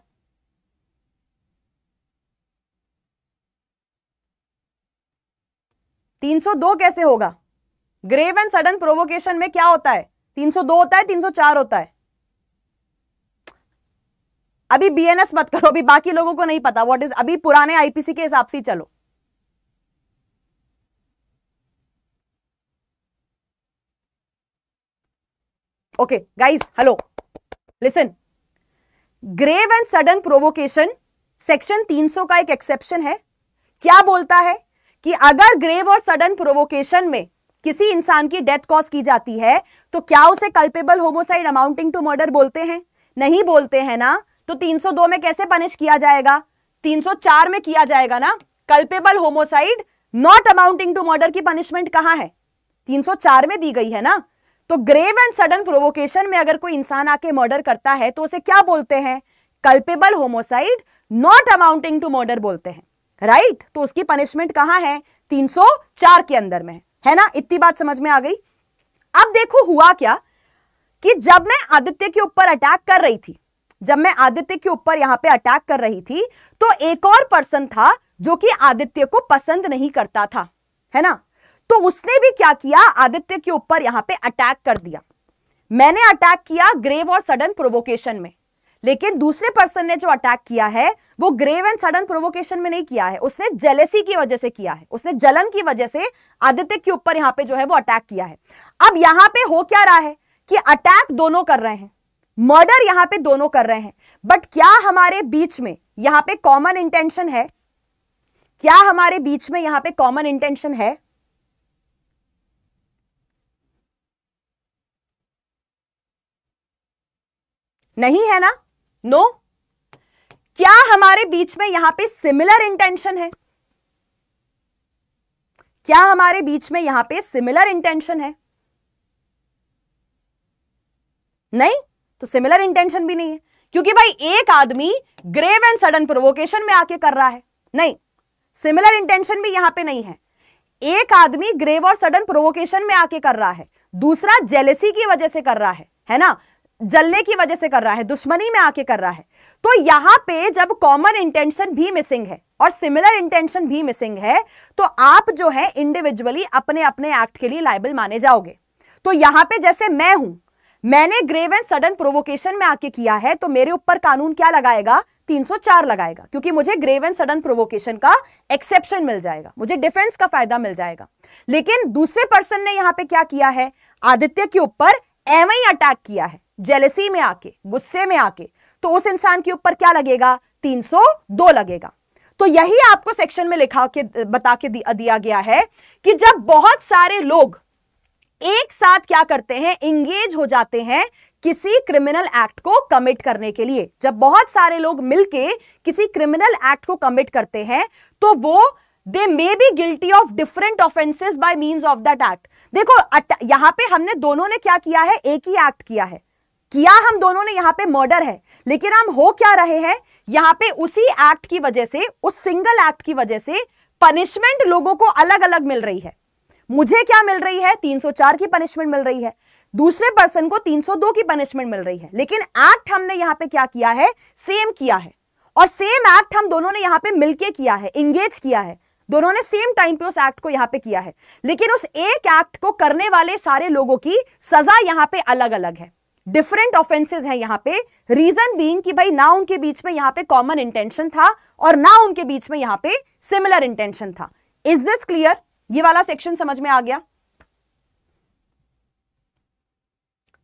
तीन सौ दो कैसे होगा ग्रेव एंड सडन प्रोवोकेशन में क्या होता है तीन सौ दो होता है तीन सौ चार होता है अभी बीएनएस मत करो अभी बाकी लोगों को नहीं पता व्हाट इज अभी पुराने आईपीसी के हिसाब से चलो okay guys hello listen grave and sudden provocation section 300 का एक एक्सेप्शन है क्या बोलता है कि अगर ग्रेव और सडन प्रोवोकेशन में किसी इंसान की डेथ कॉज की जाती है तो क्या उसे culpable homicide amounting to murder बोलते हैं नहीं बोलते हैं ना तो 302 में कैसे पनिश किया जाएगा 304 में किया जाएगा ना culpable homicide not amounting to murder की पनिशमेंट कहां है 304 में दी गई है ना तो ग्रेव एंड सडन प्रोवोकेशन में अगर कोई इंसान आके मर्डर करता है तो उसे क्या बोलते हैं culpable homicide not amounting to murder बोलते हैं राइट right? तो उसकी पनिशमेंट कहां है 304 के अंदर में है ना इतनी बात समझ में आ गई अब देखो हुआ क्या कि जब मैं आदित्य के ऊपर अटैक कर रही थी जब मैं आदित्य के ऊपर यहां पे अटैक कर रही थी तो एक और पर्सन था जो कि आदित्य को पसंद नहीं करता था है ना तो उसने भी क्या किया आदित्य के ऊपर यहां पे अटैक कर दिया मैंने अटैक किया ग्रेव और सडन प्रोवोकेशन में लेकिन दूसरे पर्सन ने जो अटैक किया है वो ग्रेव एंड सडन प्रोवोकेशन में नहीं किया है उसने जेलेसी की वजह से किया है उसने जलन की वजह से आदित्य के ऊपर यहां पे जो है वो अटैक किया है अब यहां पे हो क्या रहा है कि अटैक दोनों कर रहे हैं मर्डर यहां पे दोनों कर रहे हैं बट क्या हमारे बीच में यहां पे कॉमन इंटेंशन है क्या हमारे बीच में यहां पे कॉमन इंटेंशन है नहीं है ना नो no? क्या हमारे बीच में यहां पे सिमिलर इंटेंशन है क्या हमारे बीच में यहां पे सिमिलर इंटेंशन है नहीं तो सिमिलर इंटेंशन भी नहीं है क्योंकि भाई एक आदमी ग्रेव एंड सडन प्रोवोकेशन में आके कर रहा है नहीं सिमिलर इंटेंशन भी यहां पे नहीं है एक आदमी ग्रेव और सडन प्रोवोकेशन में आके कर रहा है दूसरा जेलेसी की वजह से कर रहा है है ना जलने की वजह से कर रहा है दुश्मनी में आके कर रहा है तो यहां पे जब कॉमन इंटेंशन भी मिसिंग है और सिमिलर इंटेंशन भी मिसिंग है तो आप जो है इंडिविजुअली अपने अपने एक्ट के लिए लाइबल माने जाओगे तो यहां पे जैसे मैं हूं मैंने ग्रेव एंड सडन प्रोवोकेशन में आके किया है तो मेरे ऊपर कानून क्या लगाएगा 304 लगाएगा क्योंकि मुझे ग्रेव एंड सडन प्रोवोकेशन का एक्सेप्शन मिल जाएगा मुझे डिफेंस का फायदा मिल जाएगा लेकिन दूसरे पर्सन ने यहां पे क्या किया है आदित्य के ऊपर एवं अटैक किया है जेलसी में आके गुस्से में आके तो उस इंसान के ऊपर क्या लगेगा 302 लगेगा तो यही आपको सेक्शन में लिखा के बता के दिया गया है कि जब बहुत सारे लोग एक साथ क्या करते हैं इंगेज हो जाते हैं किसी क्रिमिनल एक्ट को कमिट करने के लिए जब बहुत सारे लोग मिलके किसी क्रिमिनल एक्ट को कमिट करते हैं तो वो they may be guilty of different offences by mean of that act देखो यहां पे हमने दोनों ने क्या किया है एक ही एक्ट किया है किया हम दोनों ने यहाँ पे मर्डर है लेकिन हम हो क्या रहे हैं यहाँ पे उसी एक्ट की वजह से उस सिंगल एक्ट की वजह से पनिशमेंट लोगों को अलग अलग मिल रही है मुझे क्या मिल रही है 304 की पनिशमेंट मिल रही है दूसरे पर्सन को 302 की पनिशमेंट मिल रही है लेकिन एक्ट हमने यहाँ पे क्या किया है सेम किया है और सेम एक्ट हम दोनों ने यहाँ पे मिलके किया है इंगेज किया है दोनों ने सेम टाइम पे उस एक्ट को यहाँ पे किया है लेकिन उस एक एक्ट को करने वाले सारे लोगों की सजा यहाँ पे अलग अलग है डिफरेंट ऑफेंसेज हैं यहाँ पे रीजन बीइंग कि भाई ना उनके बीच में यहाँ पे कॉमन इंटेंशन था और ना उनके बीच में यहाँ पे सिमिलर इंटेंशन था इज दिस क्लियर ये वाला सेक्शन समझ में आ गया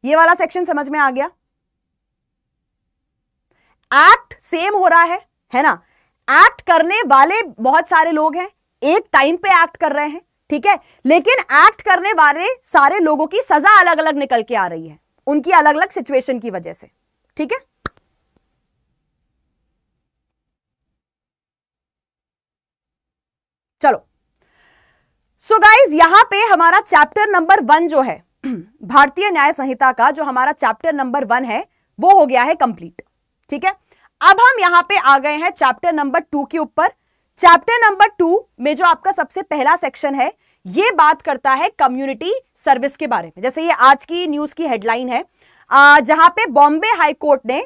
ये वाला सेक्शन समझ में आ गया एक्ट सेम हो रहा है है ना एक्ट करने वाले बहुत सारे लोग हैं एक टाइम पे एक्ट कर रहे हैं ठीक है लेकिन एक्ट करने वाले सारे लोगों की सजा अलग अलग निकल के आ रही है उनकी अलग अलग सिचुएशन की वजह से ठीक है चलो सो so गाइज यहां पे हमारा चैप्टर नंबर वन जो है भारतीय न्याय संहिता का जो हमारा चैप्टर नंबर वन है वो हो गया है कंप्लीट ठीक है अब हम यहां पे आ गए हैं चैप्टर नंबर टू के ऊपर चैप्टर नंबर टू में जो आपका सबसे पहला सेक्शन है ये बात करता है कम्युनिटी सर्विस के बारे में जैसे ये आज की न्यूज की हेडलाइन है जहां पे बॉम्बे हाईकोर्ट ने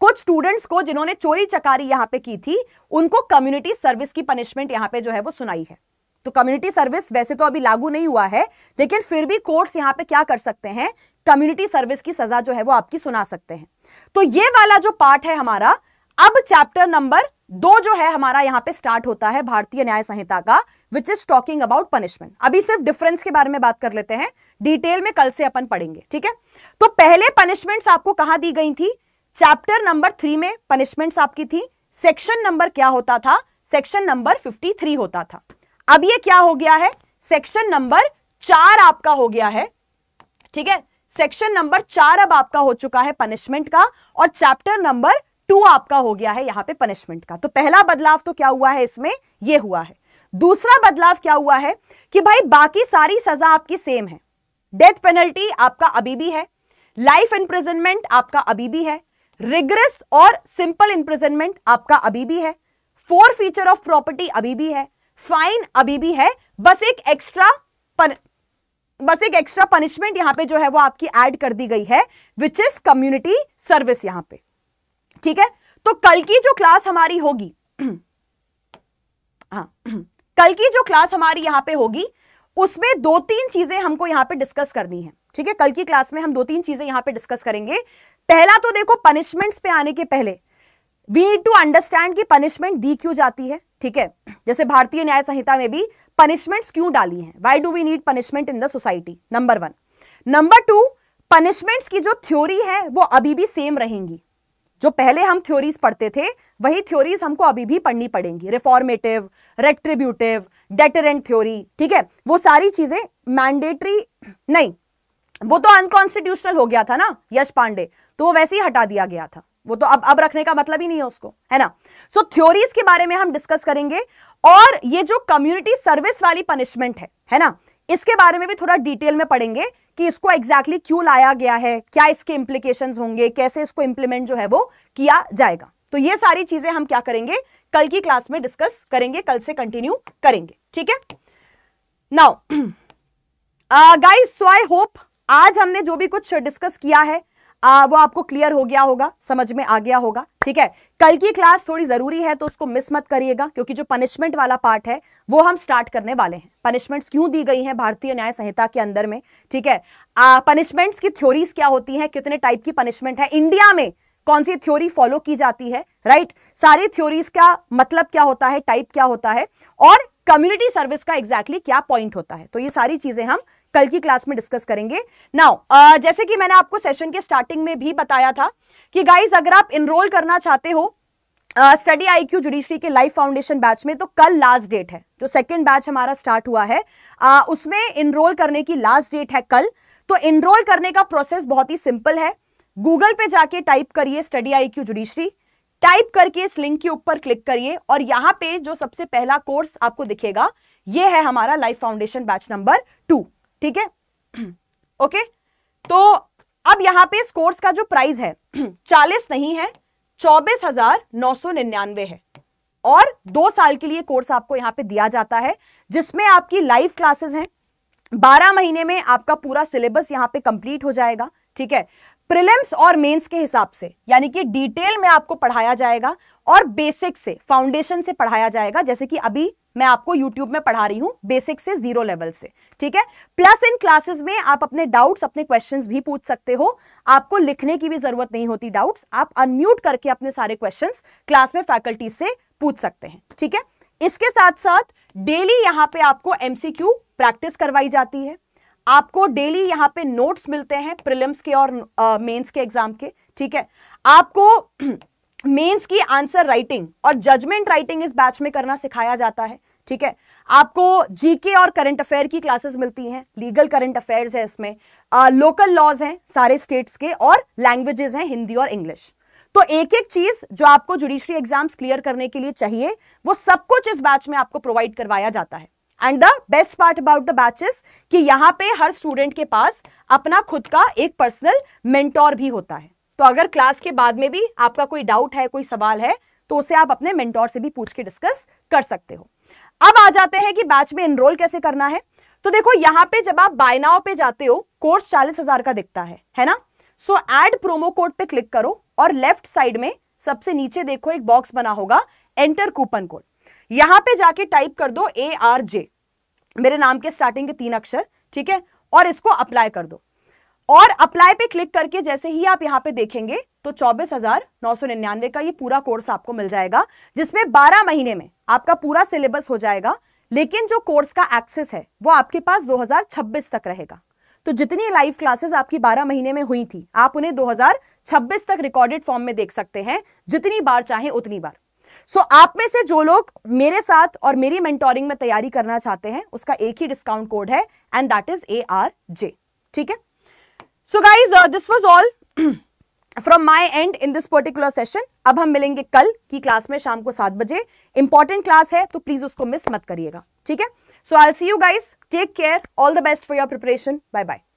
कुछ स्टूडेंट्स को जिन्होंने चोरी चकारी यहां पे की थी उनको कम्युनिटी सर्विस की पनिशमेंट यहां पे जो है वो सुनाई है तो कम्युनिटी सर्विस वैसे तो अभी लागू नहीं हुआ है लेकिन फिर भी कोर्ट्स यहां पे क्या कर सकते हैं कम्युनिटी सर्विस की सजा जो है वो आपकी सुना सकते हैं तो ये वाला जो पार्ट है हमारा अब चैप्टर नंबर दो जो है हमारा यहां पे स्टार्ट होता है भारतीय न्याय संहिता का which is talking about punishment अभी सिर्फ डिफरेंस के बारे में बात कर लेते हैं डिटेल में कल से अपन पढ़ेंगे ठीक है तो पहले पनिशमेंट्स आपको कहां दी गई थी चैप्टर नंबर थ्री में पनिशमेंट्स आपकी थी सेक्शन नंबर क्या होता था सेक्शन नंबर फिफ्टी थ्री होता था अब यह क्या हो गया है सेक्शन नंबर चार आपका हो गया है ठीक है सेक्शन नंबर चार अब आपका हो चुका है पनिशमेंट का और चैप्टर नंबर टू आपका हो गया है यहां पे पनिशमेंट का तो पहला बदलाव तो क्या हुआ है इसमें ये हुआ है दूसरा बदलाव क्या हुआ है कि भाई बाकी सारी सजा आपकी सेम है डेथ पेनल्टी आपका अभी भी है लाइफ इंप्रिजनमेंट आपका अभी भी है रिग्रेस और सिंपल इंप्रिजनमेंट आपका अभी भी है फोर फीचर ऑफ प्रॉपर्टी अभी भी है फाइन अभी भी है बस एक एक्स्ट्रा पन बस एक एक्स्ट्रा पनिशमेंट यहां पे जो है वो आपकी ऐड कर दी गई है विच इज कम्युनिटी सर्विस यहां पे ठीक है तो कल की जो क्लास हमारी होगी हाँ कल की जो क्लास हमारी यहां पे होगी उसमें दो तीन चीजें हमको यहां पे डिस्कस करनी है ठीक है कल की क्लास में हम दो तीन चीजें यहां पे डिस्कस करेंगे पहला तो देखो पनिशमेंट्स पे आने के पहले वी नीड टू अंडरस्टैंड कि पनिशमेंट दी क्यों जाती है ठीक है जैसे भारतीय न्याय संहिता में भी पनिशमेंट्स क्यों डाली है why do we need punishment in the society number one number two punishments की जो थ्योरी है वो अभी भी सेम रहेंगी जो पहले हम थ्योरीज पढ़ते थे वही थ्योरीज हमको अभी भी पढ़नी पड़ेंगी रिफॉर्मेटिव रेट्रीब्यूटिव डेटरेंट थ्योरी ठीक है वो सारी चीजें मैंडेटरी नहीं वो तो अनकॉन्स्टिट्यूशनल हो गया था ना यश पांडे तो वो वैसे ही हटा दिया गया था वो तो अब अब रखने का मतलब ही नहीं है उसको है ना सो so, थ्योरीज के बारे में हम डिस्कस करेंगे और ये जो कम्युनिटी सर्विस वाली पनिशमेंट है है ना इसके बारे में भी थोड़ा डिटेल में पढ़ेंगे कि इसको एग्जैक्टली exactly क्यों लाया गया है क्या इसके इंप्लीकेशन होंगे कैसे इसको इंप्लीमेंट जो है वो किया जाएगा तो ये सारी चीजें हम क्या करेंगे कल की क्लास में डिस्कस करेंगे कल से कंटिन्यू करेंगे ठीक है now guys so I hope आज हमने जो भी कुछ डिस्कस किया है आ, वो आपको क्लियर हो गया होगा समझ में आ गया होगा ठीक है कल की क्लास थोड़ी ज़रूरी है तो उसको मिस मत करिएगा क्योंकि जो पनिशमेंट वाला पार्ट है वो हम स्टार्ट करने वाले हैं पनिशमेंट्स क्यों दी गई हैं भारतीय न्याय संहिता के अंदर में ठीक है पनिशमेंट्स की थ्योरीज क्या होती हैं कितने टाइप की पनिशमेंट है इंडिया में कौन सी थ्योरी फॉलो की जाती है राइट सारी थ्योरीज का मतलब क्या होता है टाइप क्या होता है और कम्युनिटी सर्विस का एग्जैक्टली exactly क्या पॉइंट होता है तो ये सारी चीजें हम कल की क्लास में डिस्कस करेंगे नाउ uh, जैसे कि मैंने आपको सेशन के स्टार्टिंग में भी बताया था कि गाइज अगर आप इनरोल करना चाहते हो स्टडी आई क्यू जुडिशरी के लाइफ फाउंडेशन बैच में तो कल लास्ट डेट है जो सेकेंड बैच हमारा स्टार्ट हुआ है uh, उसमें इनरोल करने की लास्ट डेट है कल तो इनरोल करने का प्रोसेस बहुत ही सिंपल है गूगल पे जाके टाइप करिए study I Q judiciary type करके इस लिंक के ऊपर क्लिक करिए और यहां पे जो सबसे पहला कोर्स आपको दिखेगा ये है हमारा life foundation batch number two ठीक है ओके तो अब यहां पे इस कोर्स का जो प्राइस है चालीस नहीं है चौबीस हजार नौ सौ निन्यानवे है और दो साल के लिए कोर्स आपको यहाँ पे दिया जाता है जिसमें आपकी लाइव क्लासेस हैं बारह महीने में आपका पूरा सिलेबस यहाँ पे कंप्लीट हो जाएगा ठीक है प्रिलिम्स और मेंस के हिसाब से यानी कि डिटेल में आपको पढ़ाया जाएगा और बेसिक से फाउंडेशन से पढ़ाया जाएगा जैसे कि अभी मैं आपको यूट्यूब में पढ़ा रही हूं बेसिक से जीरो लेवल से ठीक है प्लस इन क्लासेस में आप अपने डाउट्स अपने क्वेश्चंस भी पूछ सकते हो आपको लिखने की भी जरूरत नहीं होती डाउट्स आप अनम्यूट करके अपने सारे क्वेश्चंस क्लास में फैकल्टी से पूछ सकते हैं ठीक है इसके साथ साथ डेली यहाँ पे आपको एमसीक्यू प्रैक्टिस करवाई जाती है आपको डेली यहाँ पे नोट्स मिलते हैं प्रिलिम्स के और मेंस के एग्जाम के ठीक है आपको मेंस की आंसर राइटिंग और जजमेंट राइटिंग इस बैच में करना सिखाया जाता है ठीक है आपको जीके और करंट अफेयर की क्लासेस मिलती हैं लीगल करंट अफेयर्स है इसमें लोकल लॉज हैं सारे स्टेट्स के और लैंग्वेजेस हैं हिंदी और इंग्लिश तो एक एक चीज जो आपको जुडिशरी एग्जाम्स क्लियर करने के लिए चाहिए वो सब कुछ इस बैच में आपको प्रोवाइड करवाया जाता है and the best part about the batches कि यहाँ पे हर स्टूडेंट के पास अपना खुद का एक पर्सनल मेंटोर भी होता है तो अगर क्लास के बाद में भी आपका कोई डाउट है कोई सवाल है तो उसे आप अपने मेंटोर से भी पूछ के डिस्कस कर सकते हो अब आ जाते हैं कि बैच में एनरोल कैसे करना है तो देखो यहां पे जब आप बायनाओ पे जाते हो कोर्स चालीस हजार का दिखता है है ना सो एड प्रोमो कोड पे क्लिक करो और लेफ्ट साइड में सबसे नीचे देखो एक बॉक्स बना होगा एंटर कूपन कोड यहां पे जाके टाइप कर दो ए आर जे मेरे नाम के स्टार्टिंग के तीन अक्षर ठीक है और इसको अप्लाई कर दो और अप्लाई पे क्लिक करके जैसे ही आप यहां पे देखेंगे तो चौबीस हजार नौ सौ निन्यानवे का ये पूरा कोर्स आपको मिल जाएगा जिसमें 12 महीने में आपका पूरा सिलेबस हो जाएगा लेकिन जो कोर्स का एक्सेस है वो आपके पास 2026 तक रहेगा तो जितनी लाइव क्लासेस आपकी 12 महीने में हुई थी आप उन्हें 2026 तक रिकॉर्डेड फॉर्म में देख सकते हैं जितनी बार चाहे उतनी बार सो so, आप में से जो लोग मेरे साथ और मेरी मेंटोरिंग में तैयारी करना चाहते हैं उसका एक ही डिस्काउंट कोड है and that is A R J ठीक है so guys this was all from my end in this particular session अब हम मिलेंगे कल की क्लास में शाम को सात बजे इंपॉर्टेंट क्लास है तो प्लीज उसको मिस मत करिएगा ठीक है so I see you guys take care all the best for your preparation bye bye